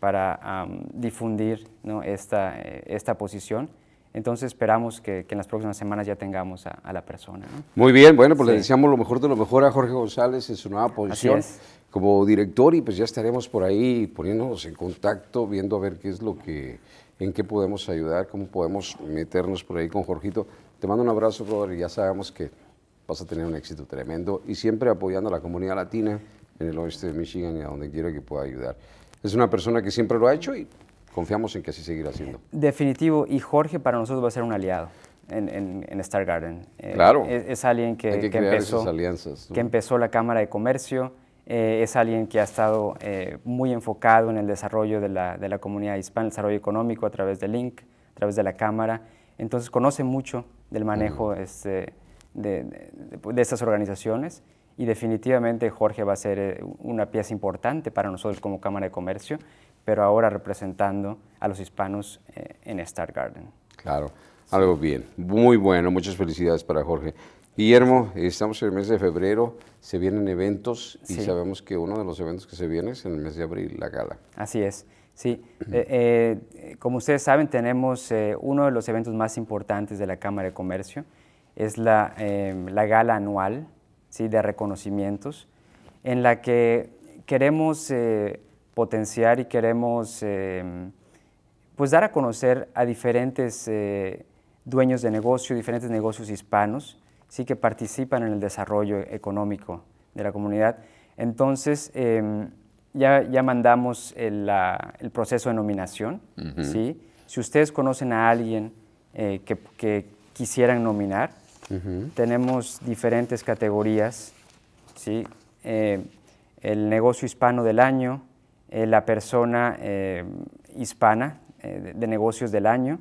para difundir ¿no? esta, esta posición. Entonces esperamos que, en las próximas semanas ya tengamos a, la persona. Muy bien, bueno, pues le deseamos lo mejor de lo mejor a Jorge González en su nueva posición como director y pues ya estaremos por ahí poniéndonos en contacto, viendo a ver qué es lo que, en qué podemos ayudar, cómo podemos meternos por ahí con Jorgito. Te mando un abrazo, brother, y ya sabemos que vas a tener un éxito tremendo y siempre apoyando a la comunidad latina en el oeste de Michigan y a donde quiera que pueda ayudar. Es una persona que siempre lo ha hecho y confiamos en que así seguirá siendo. Definitivo, y Jorge para nosotros va a ser un aliado. En, Star Garden. Eh, claro. es, alguien que, que, que empezó, alianzas, que empezó la Cámara de Comercio, eh, es alguien que ha estado eh, muy enfocado en el desarrollo de la, comunidad hispana, el desarrollo económico a través de Link, a través de la Cámara. Entonces conoce mucho del manejo este, de, de, estas organizaciones y definitivamente Jorge va a ser una pieza importante para nosotros como Cámara de Comercio pero ahora representando a los hispanos eh, en Star Garden. Claro, algo bien, muy bueno, muchas felicidades para Jorge. Guillermo, estamos en el mes de febrero, se vienen eventos y sabemos que uno de los eventos que se viene es en el mes de abril, la gala. Así es, sí. Eh, eh, como ustedes saben, tenemos uno de los eventos más importantes de la Cámara de Comercio, es la, gala anual ¿sí? de reconocimientos, en la que queremos potenciar y queremos em, pues dar a conocer a diferentes eh, dueños de negocio, diferentes negocios hispanos, sí que participan en el desarrollo económico de la comunidad. Entonces, em, ya, ya, mandamos el, proceso de nominación. Si ustedes conocen a alguien eh, que, quisieran nominar, tenemos diferentes categorías. Eh, el negocio hispano del año, eh, la persona eh, hispana eh, de, negocios del año,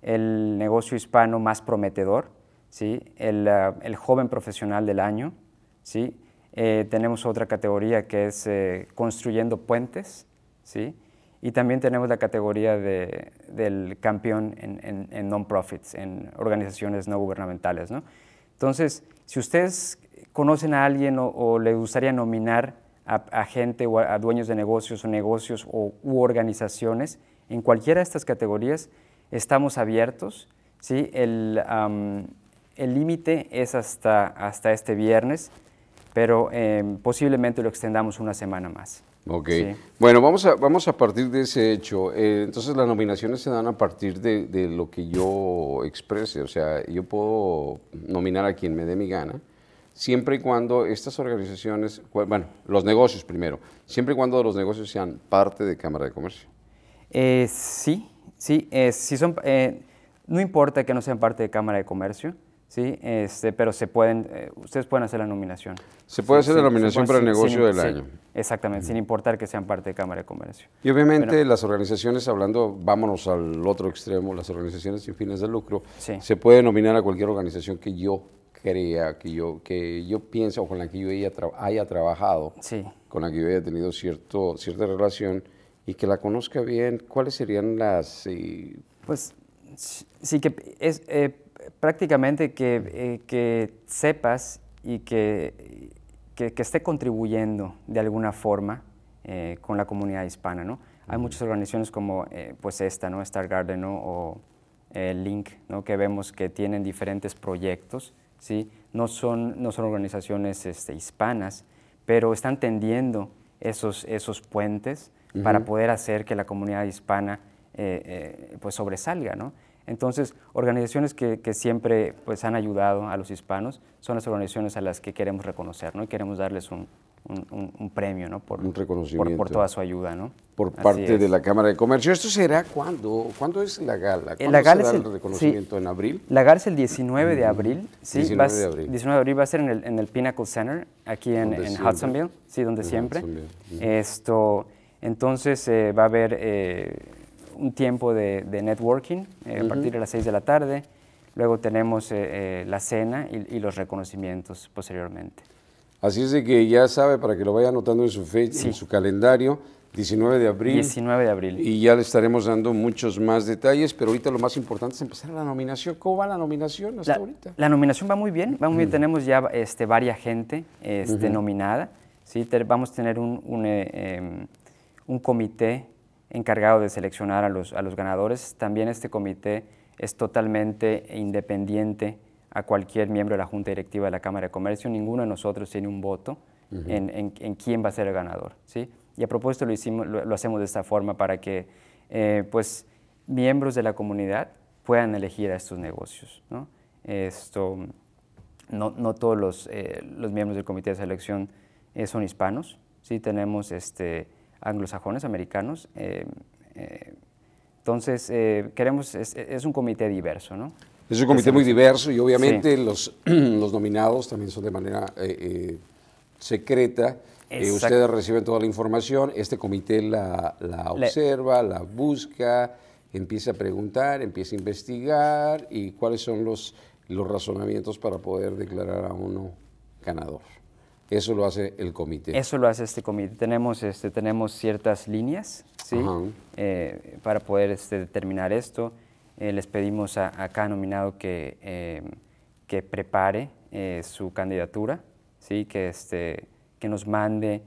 el negocio hispano más prometedor, ¿sí? el, uh, joven profesional del año. ¿sí? tenemos otra categoría que es construyendo puentes. ¿sí? Y también tenemos la categoría del campeón en, non-profits, en organizaciones no gubernamentales. Entonces, si ustedes conocen a alguien o, o le gustaría nominar a, gente o a, dueños de negocios o negocios o, u organizaciones, en cualquiera de estas categorías estamos abiertos. ¿sí? El límite es hasta, hasta este viernes, pero em, posiblemente lo extendamos una semana más. Ok. Bueno, vamos a, vamos a partir de ese hecho. Eh, entonces, las nominaciones se dan a partir de, de, lo que yo exprese. O sea, yo puedo nominar a quien me dé mi gana siempre y cuando estas organizaciones, bueno, los negocios primero, siempre y cuando los negocios sean parte de Cámara de Comercio. Eh, sí, sí, eh, son, eh, no importa que no sean parte de Cámara de Comercio, sí, este, pero se pueden, ustedes pueden hacer la nominación. Se puede hacer la nominación para el negocio del año. Exactamente, sin importar que sean parte de Cámara de Comercio. Y obviamente las organizaciones, hablando, vámonos al otro extremo, las organizaciones sin fines de lucro, se puede nominar a cualquier organización que yo quería que yo, que yo pienso, o con la que yo haya, haya trabajado, sí. con la que yo haya tenido cierto, cierta relación y que la conozca bien, ¿cuáles serían las...? Eh, pues sí que es eh, prácticamente que, eh, que, sepas y que, que, que, esté contribuyendo de alguna forma con la comunidad hispana, ¿no? Hay muchas organizaciones como pues esta, ¿no? Star Garden ¿no? o Link, ¿no? Que vemos que tienen diferentes proyectos no, son, no son organizaciones este, hispanas, pero están tendiendo esos, esos puentes para poder hacer que la comunidad hispana eh, eh, pues sobresalga. Entonces, organizaciones que, que, siempre pues, han ayudado a los hispanos son las organizaciones a las que queremos reconocer ¿no? y queremos darles un, un, premio, ¿no? Por, Por, toda su ayuda, ¿no? Por parte de la Cámara de Comercio. ¿Esto será cuándo? ¿Cuándo es la gala? Eh, ¿Cuándo la gala el, reconocimiento? ¿En abril? La gala es el 19 de abril. Sí, 19 de abril. 19 de abril va a ser en el, en el Pinnacle Center, aquí en, Hudsonville, sí, donde siempre. Esto, entonces eh, va a haber eh, un tiempo de, networking a partir de las 6 de la tarde. Luego tenemos la cena y, los reconocimientos posteriormente. Así es de que ya sabe para que lo vaya anotando en su fecha, en su calendario. 19 de abril. 19 de abril. Y ya le estaremos dando muchos más detalles, pero ahorita lo más importante es empezar la nominación. ¿Cómo va la nominación hasta ahorita? La nominación va muy bien, va muy bien. Tenemos ya este, varias gente este, nominada. vamos a tener eh, em, un, comité encargado de seleccionar a los, a los ganadores. También este comité es totalmente independiente a cualquier miembro de la Junta Directiva de la Cámara de Comercio, ninguno de nosotros tiene un voto en, quién va a ser el ganador. ¿sí? Y a propósito lo, hicimos, lo, hacemos de esta forma para que eh, pues, miembros de la comunidad puedan elegir a estos negocios. ¿no? Esto, no, todos eh, los, miembros del comité de selección eh, son hispanos, ¿sí? tenemos este, anglosajones, americanos. entonces, queremos, es, es un comité diverso. ¿no? Es un comité muy diverso y obviamente los, nominados también son de manera eh, eh, secreta. Eh, ustedes reciben toda la información, este comité la, observa, la busca, empieza a preguntar, empieza a investigar y cuáles son los, los razonamientos para poder declarar a uno ganador. Eso lo hace el comité. Eso lo hace este comité. Tenemos, este, tenemos ciertas líneas para poder este, determinar esto. Eh, les pedimos a, cada nominado que, eh, que prepare eh, su candidatura, ¿sí? que, este, que nos mande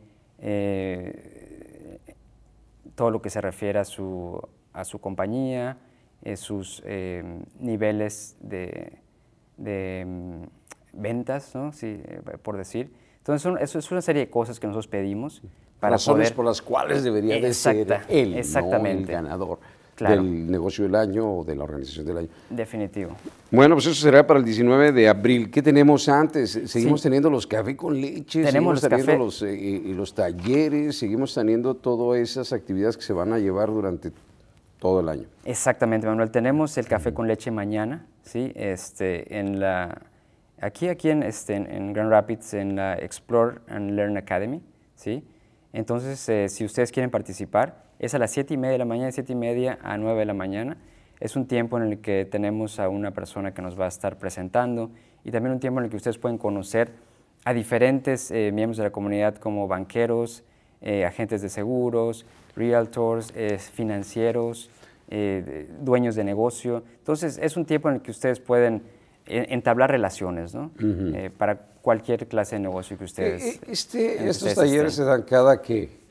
todo lo que se refiere a su, a su compañía, sus niveles de, mm, ventas, ¿no? sí, por decir. Entonces, eso es una serie de cosas que nosotros pedimos. Para Razones por las cuales debería de ser él, el ganador del negocio del año o de la organización del año. Definitivo. Bueno, pues eso será para el 19 de abril. ¿Qué tenemos antes? Seguimos teniendo los café con leche, seguimos teniendo los, y eh, eh, eh, los talleres, seguimos teniendo todas esas actividades que se van a llevar durante todo el año. Exactamente, Manuel. Tenemos el café con leche mañana, ¿sí? Este, en la, aquí, aquí en, este, Grand Rapids, en la Explore and Learn Academy, ¿sí? Entonces, si ustedes quieren participar, es a las 7 y media de la mañana, 7 y media a 9 de la mañana. Es un tiempo en el que tenemos a una persona que nos va a estar presentando y también un tiempo en el que ustedes pueden conocer a diferentes eh, miembros de la comunidad como banqueros, eh, agentes de seguros, realtors, eh, financieros, dueños de negocio. Entonces es un tiempo en el que ustedes pueden entablar relaciones para cualquier clase de negocio que ustedes. Este, ¿Estos talleres se dan cada que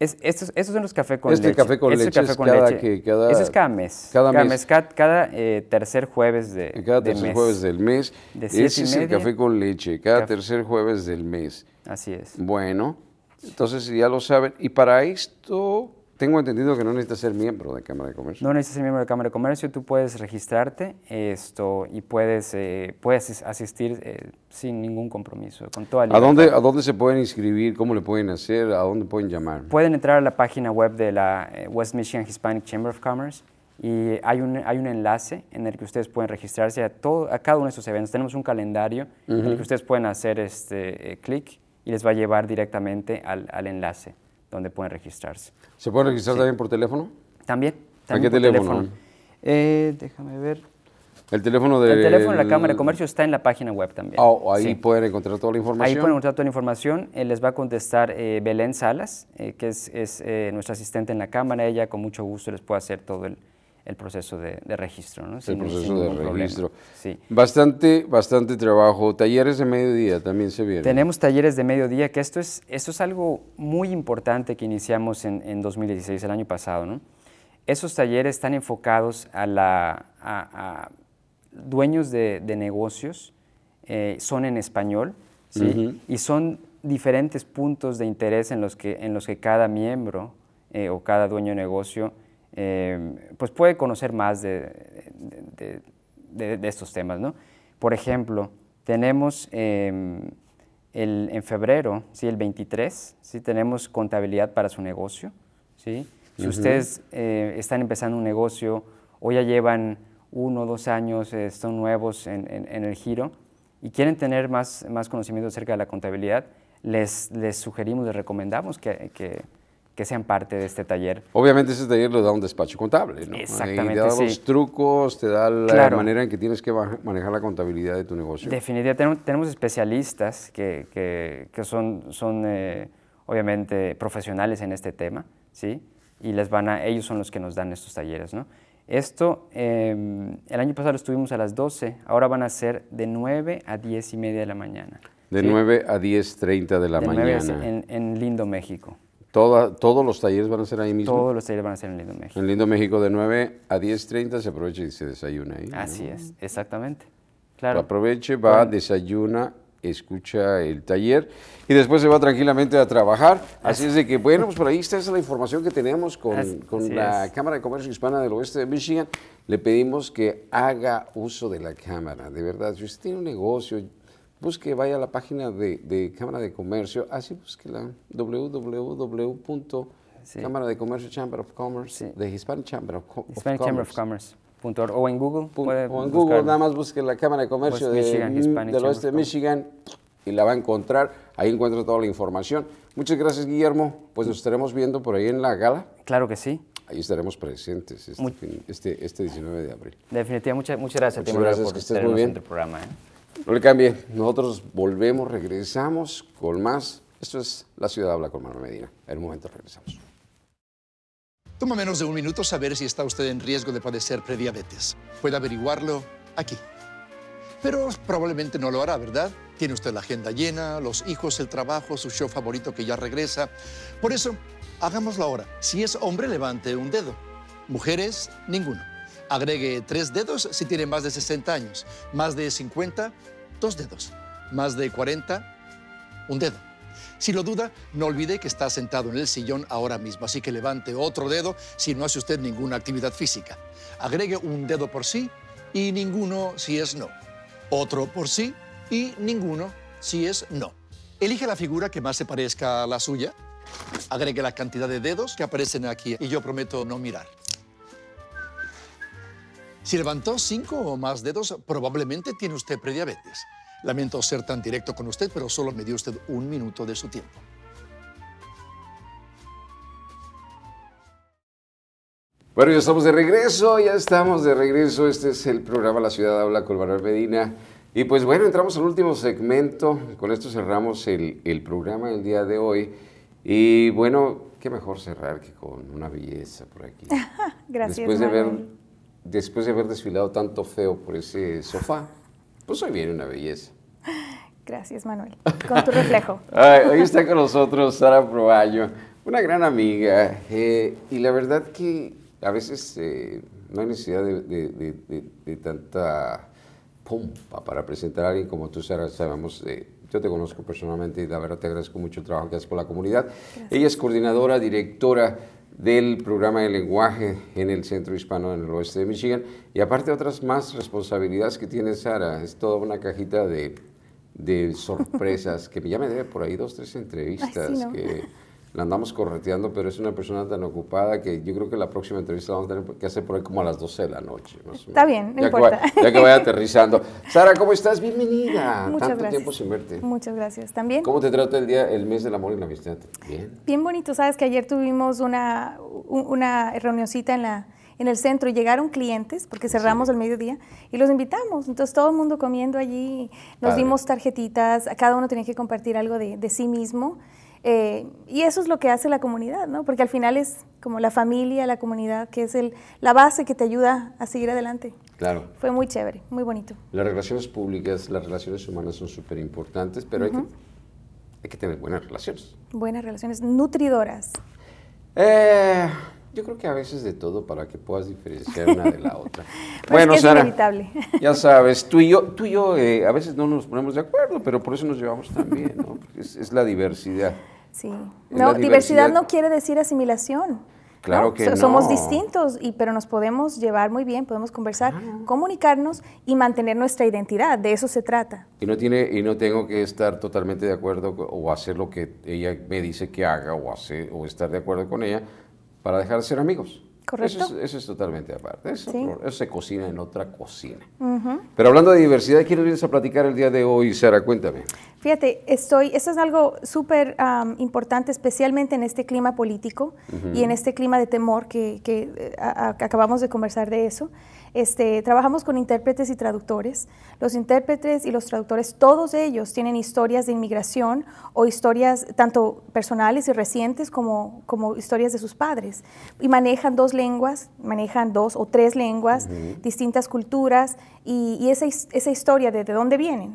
es, estos, son los café con este leche. Café este café con cada, leche. Que, cada, Ese es cada mes. Cada, mes. Cada, eh, tercer jueves de Cada tercer jueves del mes. Ese es el café con leche, cada tercer jueves del mes. Así es. Bueno, entonces ya lo saben. Y para esto tengo entendido que no necesitas ser miembro de Cámara de Comercio. No necesitas ser miembro de Cámara de Comercio, tú puedes registrarte esto, y puedes, eh, puedes asistir eh, sin ningún compromiso, con toda libertad. ¿A dónde, ¿A dónde se pueden inscribir? ¿Cómo le pueden hacer? ¿A dónde pueden llamar? Pueden entrar a la página web de la eh, West Michigan Hispanic Chamber of Commerce y hay un, hay un enlace en el que ustedes pueden registrarse a, todo, a cada uno de estos eventos. Tenemos un calendario en el que ustedes pueden hacer este clic y les va a llevar directamente al, al enlace donde pueden registrarse. ¿Se puede registrar también por teléfono? También. ¿A qué teléfono? Eh, déjame ver. El teléfono de... El teléfono de la Cámara de Comercio está en la página web también. Ah, oh, ahí pueden encontrar toda la información. Ahí pueden encontrar toda la información. Eh, les va a contestar eh, Belén Salas, que es, es nuestra asistente en la Cámara. Ella con mucho gusto les puede hacer todo el, el proceso de, registro. ¿no? el proceso de registro. Bastante, bastante trabajo. Talleres de mediodía también se vieron. Tenemos talleres de mediodía, que esto es, esto es algo muy importante que iniciamos en, 2016, el año pasado. Esos talleres están enfocados a, la, dueños de, negocios, eh, son en español, y son diferentes puntos de interés en los que, en los que cada miembro eh, o cada dueño de negocio Em, pues puede conocer más de, estos temas. ¿no? Por ejemplo, tenemos em, en febrero, ¿sí? el 23, ¿sí? tenemos contabilidad para su negocio. ¿sí? Si ustedes eh, están empezando un negocio o ya llevan uno o dos años, eh, son nuevos en, el giro y quieren tener más, más conocimiento acerca de la contabilidad, les, les sugerimos, les recomendamos que que sean parte de este taller. Obviamente ese taller lo da un despacho contable, ¿no? Exactamente, te da los trucos, te da la manera en que tienes que manejar la contabilidad de tu negocio. Definitivamente tenemos, especialistas que, que, son, son eh, obviamente profesionales en este tema, ¿sí? Y les van a, ellos son los que nos dan estos talleres, ¿no? Esto, em, el año pasado estuvimos a las 12, ahora van a ser de 9 a 10 y media de la mañana. De 9 a 10.30 de la mañana. en, Lindo, México todos los talleres van a ser ahí mismo. Todos los talleres van a ser en Lindo México. En Lindo México de 9 a 10.30 se aprovecha y se desayuna ahí. Así es, exactamente. Claro. aproveche, va, desayuna, escucha el taller y después se va tranquilamente a trabajar. Así es de que, bueno, pues por ahí está esa la información que tenemos con, la Cámara de Comercio Hispana del Oeste de Michigan. Le pedimos que haga uso de la cámara, de verdad. Si usted tiene un negocio, busque, vaya a la página de, Cámara de Comercio, así busque la Chamber of Commerce, de Hispanic Chamber of, Commerce Hispanic Chamber of Commerce. O en Google. o en Google, nada más busque la Cámara de Comercio de, del Oeste de Michigan y la va a encontrar. Ahí encuentra toda la información. Muchas gracias, Guillermo. Pues nos estaremos viendo por ahí en la gala. Claro que sí. Ahí estaremos presentes este, este, este, 19 de abril. Definitivamente, muchas, muchas gracias, muchas gracias por que estés muy bien. En programa. ¿eh? No le cambie, nosotros volvemos, regresamos con más. Esto es La Ciudad Habla con Manuel Medina. En un momento regresamos. Toma menos de un minuto saber si está usted en riesgo de padecer prediabetes. Puede averiguarlo aquí. Pero probablemente no lo hará, ¿verdad? Tiene usted la agenda llena, los hijos, el trabajo, su show favorito que ya regresa. Por eso, hagámoslo ahora. Si es hombre, levante un dedo. Mujeres, ninguno. Agregue tres dedos si tiene más de 60 años, más de 50, dos dedos, más de 40, un dedo. Si lo duda, no olvide que está sentado en el sillón ahora mismo, así que levante otro dedo si no hace usted ninguna actividad física. Agregue un dedo por sí y ninguno si es no. Otro por sí y ninguno si es no. Elige la figura que más se parezca a la suya. Agregue la cantidad de dedos que aparecen aquí y yo prometo no mirar. Si levantó cinco o más dedos, probablemente tiene usted prediabetes. Lamento ser tan directo con usted, pero solo me dio usted un minuto de su tiempo. Bueno, ya estamos de regreso, ya estamos de regreso. Este es el programa La Ciudad Habla con Manuel Medina. Y pues bueno, entramos al último segmento. Con esto cerramos el, programa del día de hoy. Y bueno, qué mejor cerrar que con una belleza por aquí. Gracias. Después de ver después de haber desfilado tanto feo por ese sofá, pues hoy viene una belleza. Gracias, Manuel. Con tu reflejo. hoy está con nosotros Sara Proaño, una gran amiga. Eh, y la verdad que a veces eh, no hay necesidad de, tanta pompa para presentar a alguien como tú, Sara. Sabemos, eh, yo te conozco personalmente y de verdad te agradezco mucho el trabajo que haces con la comunidad. Ella es coordinadora, directora del programa de lenguaje en el Centro Hispano en el Oeste de Michigan y aparte otras más responsabilidades que tiene Sara. Es toda una cajita de, de sorpresas que ya me debe por ahí dos, tres entrevistas que la andamos correteando, pero es una persona tan ocupada que yo creo que la próxima entrevista la vamos a tener que hacer por ahí como a las 12 de la noche. Está bien, no importa. ya que vaya aterrizando. Sara, ¿cómo estás? Bienvenida. Muchas Tanto gracias. tiempo sin verte. Muchas gracias. También. ¿Cómo te trata el día, el mes del amor y la amistad? Bien. Bien bonito. Sabes que ayer tuvimos una, una reunioncita en la, en el centro y llegaron clientes, porque cerramos el mediodía, y los invitamos. Entonces todo el mundo comiendo allí, nos dimos tarjetitas, cada uno tenía que compartir algo de, de sí mismo. Eh, y eso es lo que hace la comunidad, ¿no? Porque al final es como la familia, la comunidad, que es la base que te ayuda a seguir adelante. Claro. Fue muy chévere, muy bonito. Las relaciones públicas, las relaciones humanas son súper importantes, pero hay, que, hay que tener buenas relaciones. Buenas relaciones, nutridoras. Eh, yo creo que a veces de todo para que puedas diferenciar una de la otra. bueno, ya sabes, tú y yo, tú yo eh, a veces no nos ponemos de acuerdo, pero por eso nos llevamos también, ¿no? es, la diversidad. Sí. no, diversidad. no quiere decir asimilación. Claro que no. Somos distintos, y, pero nos podemos llevar muy bien, podemos conversar, comunicarnos y mantener nuestra identidad. De eso se trata. Y no, tiene, y no tengo que estar totalmente de acuerdo o hacer lo que ella me dice que haga o, hacer, o estar de acuerdo con ella, para dejar de ser amigos. Correcto. Eso es, totalmente aparte. Eso, se cocina en otra cocina. Pero hablando de diversidad, ¿quién vienes a platicar el día de hoy, Sara? Cuéntame. Fíjate, estoy, eso es algo súper importante, especialmente en este clima político y en este clima de temor que, eh, acabamos de conversar de eso. Este, trabajamos con intérpretes y traductores. Los intérpretes y los traductores, todos ellos tienen historias de inmigración o historias tanto personales y recientes como, historias de sus padres. Y manejan dos lenguas, manejan dos o tres lenguas, distintas culturas y, esa, esa, historia de, de dónde vienen.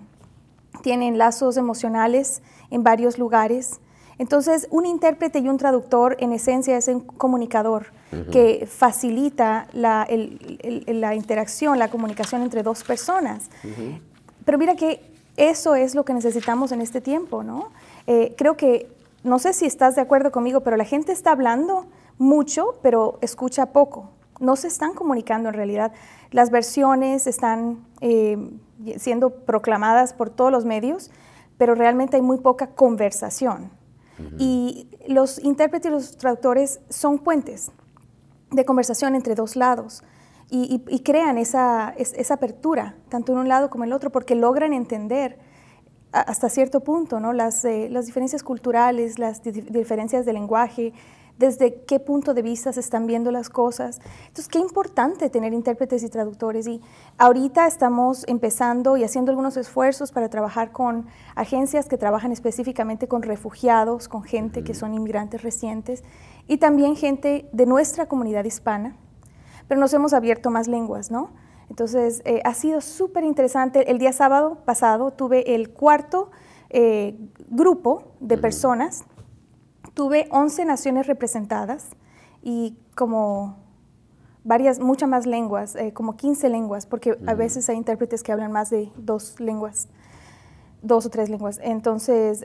Tienen lazos emocionales en varios lugares entonces, un intérprete y un traductor en esencia es un comunicador que facilita la, interacción, la comunicación entre dos personas. Pero mira que eso es lo que necesitamos en este tiempo, ¿no? Eh, creo que, no sé si estás de acuerdo conmigo, pero la gente está hablando mucho, pero escucha poco. No se están comunicando en realidad. Las versiones están eh, siendo proclamadas por todos los medios, pero realmente hay muy poca conversación. Y los intérpretes y los traductores son puentes de conversación entre dos lados y, crean esa, apertura, tanto en un lado como en el otro, porque logran entender hasta cierto punto ¿no? las, eh, diferencias culturales, las diferencias de lenguaje, desde qué punto de vista se están viendo las cosas. Entonces, qué importante tener intérpretes y traductores. Y ahorita estamos empezando y haciendo algunos esfuerzos para trabajar con agencias que trabajan específicamente con refugiados, con gente que son inmigrantes recientes y también gente de nuestra comunidad hispana. Pero nos hemos abierto más lenguas, ¿no? Entonces, eh, ha sido súper interesante. El día sábado pasado tuve el cuarto eh, grupo de personas tuve 11 naciones representadas y como varias, muchas más lenguas, eh, como 15 lenguas, porque a veces hay intérpretes que hablan más de dos lenguas, dos o tres lenguas. Entonces,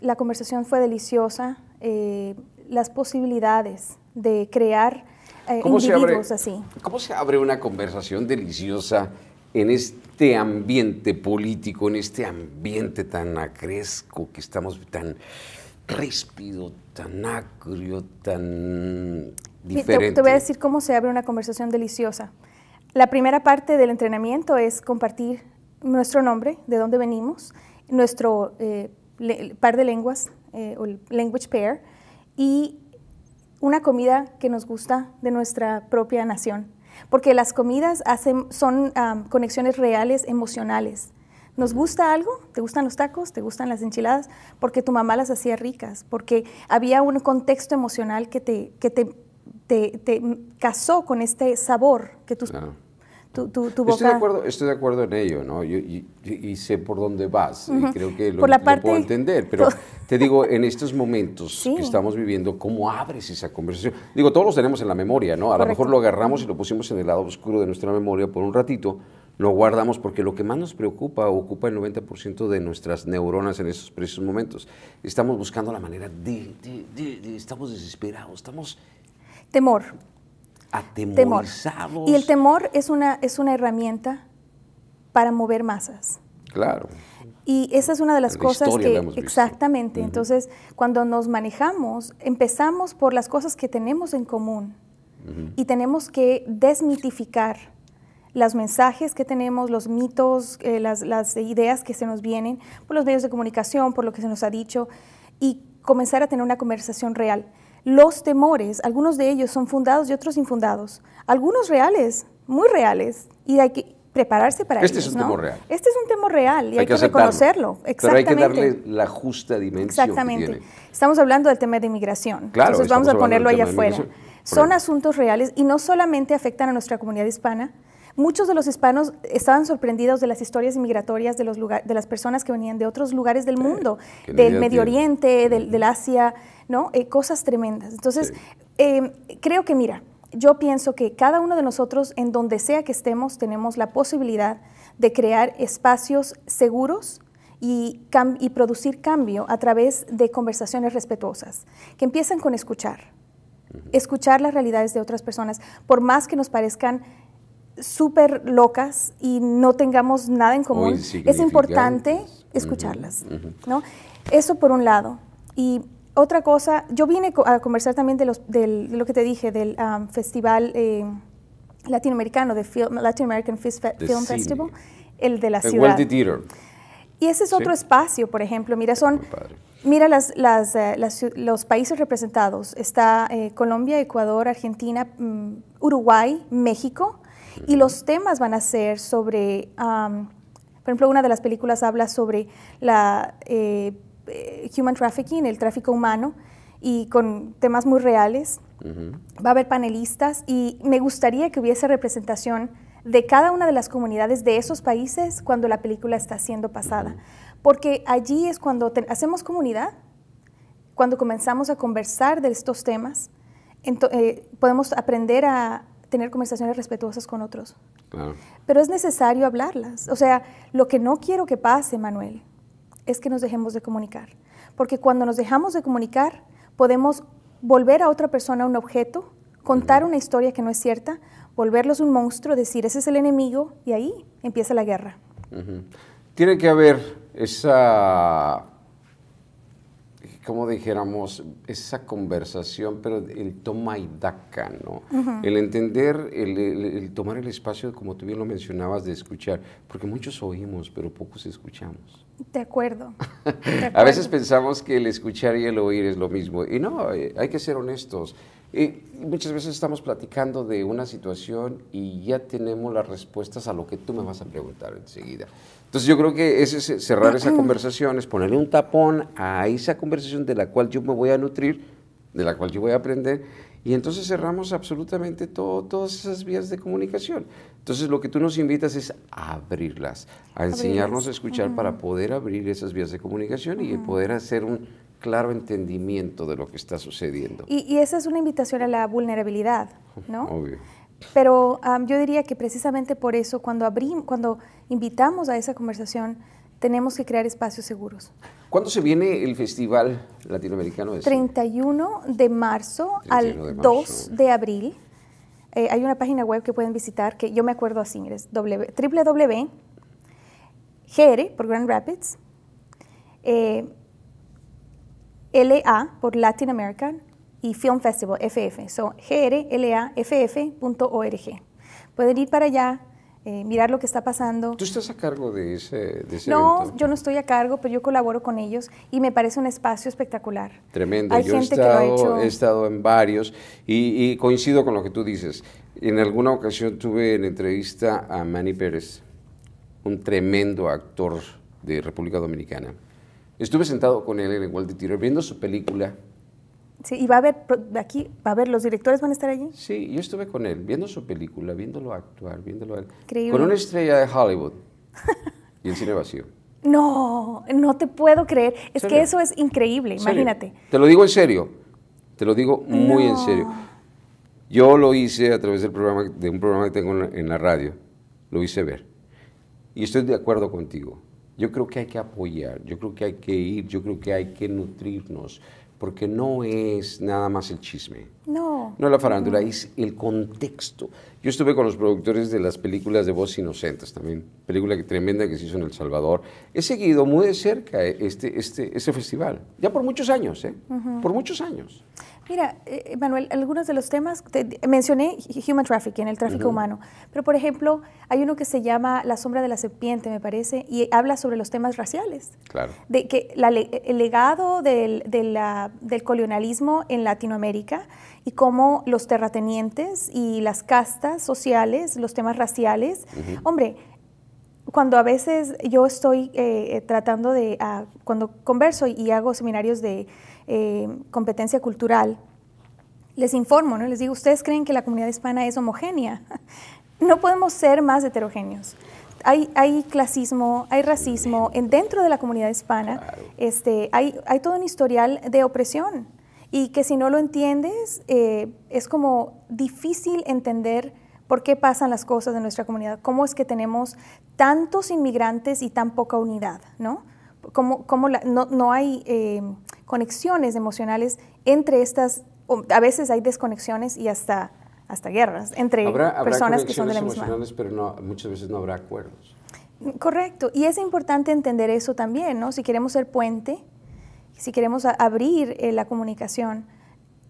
la conversación fue deliciosa, eh, las posibilidades de crear eh, individuos así. ¿Cómo se abre una conversación deliciosa en este ambiente político, en este ambiente tan acresco que estamos, tan ríspido, tan agrio, tan diferente. Te, voy a decir cómo se abre una conversación deliciosa. La primera parte del entrenamiento es compartir nuestro nombre, de dónde venimos, nuestro eh, par de lenguas eh, o language pair y una comida que nos gusta de nuestra propia nación. Porque las comidas hacen, son conexiones reales, emocionales. ¿Nos gusta algo? ¿Te gustan los tacos? ¿Te gustan las enchiladas? Porque tu mamá las hacía ricas, porque había un contexto emocional que te, que te, te, casó con este sabor que tú, tu, tu, boca... Estoy de, acuerdo, en ello, ¿no? y, sé por dónde vas, y creo que lo, puedo entender, pero te digo, en estos momentos que estamos viviendo, ¿cómo abres esa conversación? Digo, todos los tenemos en la memoria, ¿no? A lo mejor lo agarramos y lo pusimos en el lado oscuro de nuestra memoria por un ratito, lo guardamos porque lo que más nos preocupa ocupa el 90% de nuestras neuronas en esos precisos momentos. Estamos buscando la manera de, estamos desesperados, estamos... Temor. Atemorizados. Y el temor es una, es una herramienta para mover masas. Claro. Y esa es una de las cosas que... exactamente. Entonces, cuando nos manejamos, empezamos por las cosas que tenemos en común y tenemos que desmitificar los mensajes que tenemos, los mitos, eh, las, ideas que se nos vienen por los medios de comunicación, por lo que se nos ha dicho, y comenzar a tener una conversación real. Los temores, algunos de ellos son fundados y otros infundados, algunos reales, muy reales, y hay que prepararse para este es un tema temor real. Este es un temor real y hay, que, aceptarlo, reconocerlo. Exactamente. Pero hay que darle la justa dimensión. Exactamente. Estamos hablando del tema de inmigración. Entonces vamos a ponerlo allá afuera. Son asuntos reales y no solamente afectan a nuestra comunidad hispana, Muchos de los hispanos estaban sorprendidos de las historias migratorias de, de las personas que venían de otros lugares del mundo, del Medio Oriente, del, Asia, ¿no? Eh, cosas tremendas. Entonces, eh, creo que, mira, yo pienso que cada uno de nosotros, en donde sea que estemos, tenemos la posibilidad de crear espacios seguros y, y producir cambio a través de conversaciones respetuosas, que empiezan con escuchar, escuchar las realidades de otras personas, por más que nos parezcan súper locas y no tengamos nada en común, es importante escucharlas. ¿no? Eso por un lado. Y otra cosa, yo vine a conversar también de, lo que te dije, del festival eh, latinoamericano, de Latin American Film, Festival, el de la ciudad. Y ese es otro espacio, por ejemplo. Mira, son, mira eh, los países representados. Está eh, Colombia, Ecuador, Argentina, mm, Uruguay, México, y los temas van a ser sobre, um, por ejemplo, una de las películas habla sobre la eh, human trafficking, el tráfico humano, y con temas muy reales. Va a haber panelistas y me gustaría que hubiese representación de cada una de las comunidades de esos países cuando la película está siendo pasada. Porque allí es cuando hacemos comunidad, cuando comenzamos a conversar de estos temas, eh, podemos aprender a, tener conversaciones respetuosas con otros. Pero es necesario hablarlas. O sea, lo que no quiero que pase, Manuel, es que nos dejemos de comunicar. Porque cuando nos dejamos de comunicar, podemos volver a otra persona un objeto, contar una historia que no es cierta, volverlos un monstruo, decir, ese es el enemigo, y ahí empieza la guerra. Tiene que haber esa como dijéramos, esa conversación, pero el toma y daca, ¿no? El entender, el, tomar el espacio, como tú bien lo mencionabas, de escuchar, porque muchos oímos, pero pocos escuchamos. De acuerdo. De acuerdo. A veces pensamos que el escuchar y el oír es lo mismo, y no, eh, hay que ser honestos. Y eh, muchas veces estamos platicando de una situación y ya tenemos las respuestas a lo que tú me vas a preguntar enseguida. Entonces yo creo que cerrar esa conversación, es ponerle un tapón a esa conversación de la cual yo me voy a nutrir, de la cual yo voy a aprender, y entonces cerramos absolutamente todas esas vías de comunicación. Entonces lo que tú nos invitas es a abrirlas, a enseñarnos a escuchar para poder abrir esas vías de comunicación y poder hacer un claro entendimiento de lo que está sucediendo. Y, y esa es una invitación a la vulnerabilidad, ¿no? Obvio. Pero yo diría que precisamente por eso, cuando, cuando invitamos a esa conversación, tenemos que crear espacios seguros. ¿Cuándo se viene el Festival Latinoamericano 31 de marzo al 2 de abril. Eh, hay una página web que pueden visitar que yo me acuerdo así, es www.gr por Grand Rapids, eh, LA por Latin American, y Film Festival, FF. So, grlaff.org. Pueden ir para allá, eh, mirar lo que está pasando. ¿Tú estás a cargo de ese, de No, yo no estoy a cargo, pero yo colaboro con ellos y me parece un espacio espectacular. Tremendo. yo he, estado, he estado en varios y, coincido con lo que tú dices. En alguna ocasión tuve en entrevista a Manny Pérez, un tremendo actor de República Dominicana. Estuve sentado con él en el Walt Theater viendo su película Sí, y va a haber, aquí, va a haber, los directores van a estar allí. Sí, yo estuve con él, viendo su película, viéndolo actuar, viéndolo Con una estrella de Hollywood y el cine vacío. No, no te puedo creer. Es que eso es increíble, imagínate. Te lo digo en serio, te lo digo muy en serio. Yo lo hice a través del programa, de un programa que tengo en la radio, lo hice ver. Y estoy de acuerdo contigo. Yo creo que hay que apoyar, yo creo que hay que ir, yo creo que hay que nutrirnos porque no es nada más el chisme. No. No la farándula, es el contexto. Yo estuve con los productores de las películas de Voz Inocentes también, película que, tremenda que se hizo en El Salvador. He seguido muy de cerca eh, este, este, este festival, ya por muchos años, ¿eh? Por muchos años. Mira, eh, eh, Manuel, algunos de los temas, te, mencioné human trafficking, el tráfico humano, pero por ejemplo, hay uno que se llama La sombra de la serpiente, me parece, y habla sobre los temas raciales. Claro. De que eh, el legado del, colonialismo en Latinoamérica y cómo los terratenientes y las castas sociales, los temas raciales, hombre, cuando a veces yo estoy tratando de, ah, cuando converso y hago seminarios de eh, competencia cultural, les informo, ¿no? les digo, ustedes creen que la comunidad hispana es homogénea. No podemos ser más heterogéneos. Hay, hay clasismo, hay racismo en, dentro de la comunidad hispana, este, hay, hay todo un historial de opresión y que si no lo entiendes eh, es como difícil entender por qué pasan las cosas en nuestra comunidad, cómo es que tenemos tantos inmigrantes y tan poca unidad, ¿no? Cómo, no, hay... Eh, conexiones emocionales entre estas, a veces hay desconexiones y hasta, hasta guerras entre personas que son de la misma. Pero muchas veces no habrá acuerdos. Correcto, y es importante entender eso también, ¿no? Si queremos ser puente, si queremos abrir eh, la comunicación,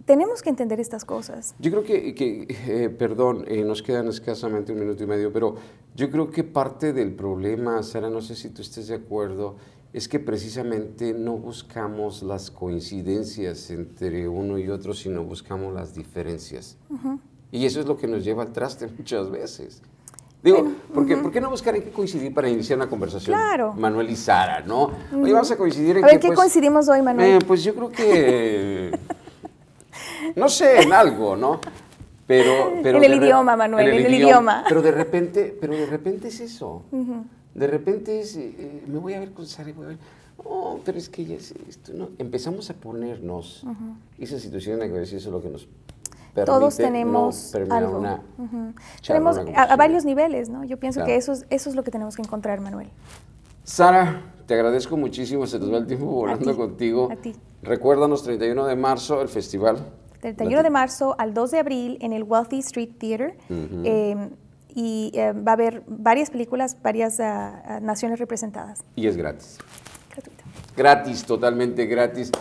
tenemos que entender estas cosas. Yo creo que, que eh, perdón, eh, nos quedan escasamente un minuto y medio, pero yo creo que parte del problema, Sara, no sé si tú estés de acuerdo, es que precisamente no buscamos las coincidencias entre uno y otro, sino buscamos las diferencias. Y eso es lo que nos lleva al traste muchas veces. Digo, ¿por, qué, no buscar en qué coincidir para iniciar una conversación? Claro. Manuel y Sara, ¿no? Hoy vamos a coincidir en a ver, qué. ¿qué pues, coincidimos hoy, Manuel? Eh, pues yo creo que. no sé, en algo, ¿no? Pero, pero en el idioma, Manuel, en el, idioma, Pero de repente, pero de repente es eso. Uh de repente eh, eh, me voy a ver con Sara y voy a ver, oh, pero es que esto, ¿no? Empezamos a ponernos esa situación en la que eso es lo que nos Permite, todos tenemos algo. Tenemos a, varios niveles, ¿no? Yo pienso que eso es, eso es lo que tenemos que encontrar, Manuel. Sara, te agradezco muchísimo, se nos va el tiempo volando contigo. A ti. Recuérdanos, 31 de marzo, el festival. 31 de marzo al 2 de abril en el Wealthy Street Theater y eh, va a haber varias películas, varias ah, ah, naciones representadas. Y es gratis. Gratuito. Gratis, totalmente gratis.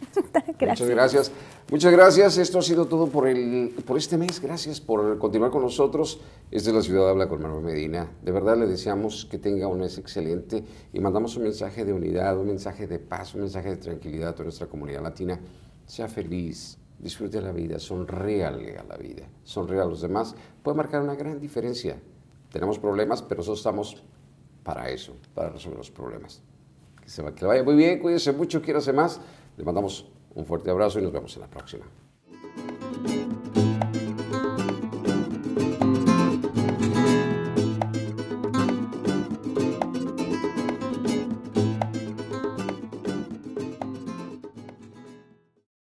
Muchas gracias. Muchas gracias. Esto ha sido todo por, el, por este mes. Gracias por continuar con nosotros. es es la ciudad habla con Manuel Medina. De verdad le deseamos que tenga un mes excelente y mandamos un mensaje de unidad, un mensaje de paz, un mensaje de tranquilidad a toda nuestra comunidad latina. Sea feliz, disfrute la vida, sonríe a la vida, sonríe a los demás. Puede marcar una gran diferencia. Tenemos problemas, pero nosotros estamos para eso, para resolver los problemas. Que, se, vaya muy bien, cuídense mucho, hacer más. Le mandamos un fuerte abrazo y nos vemos en la próxima.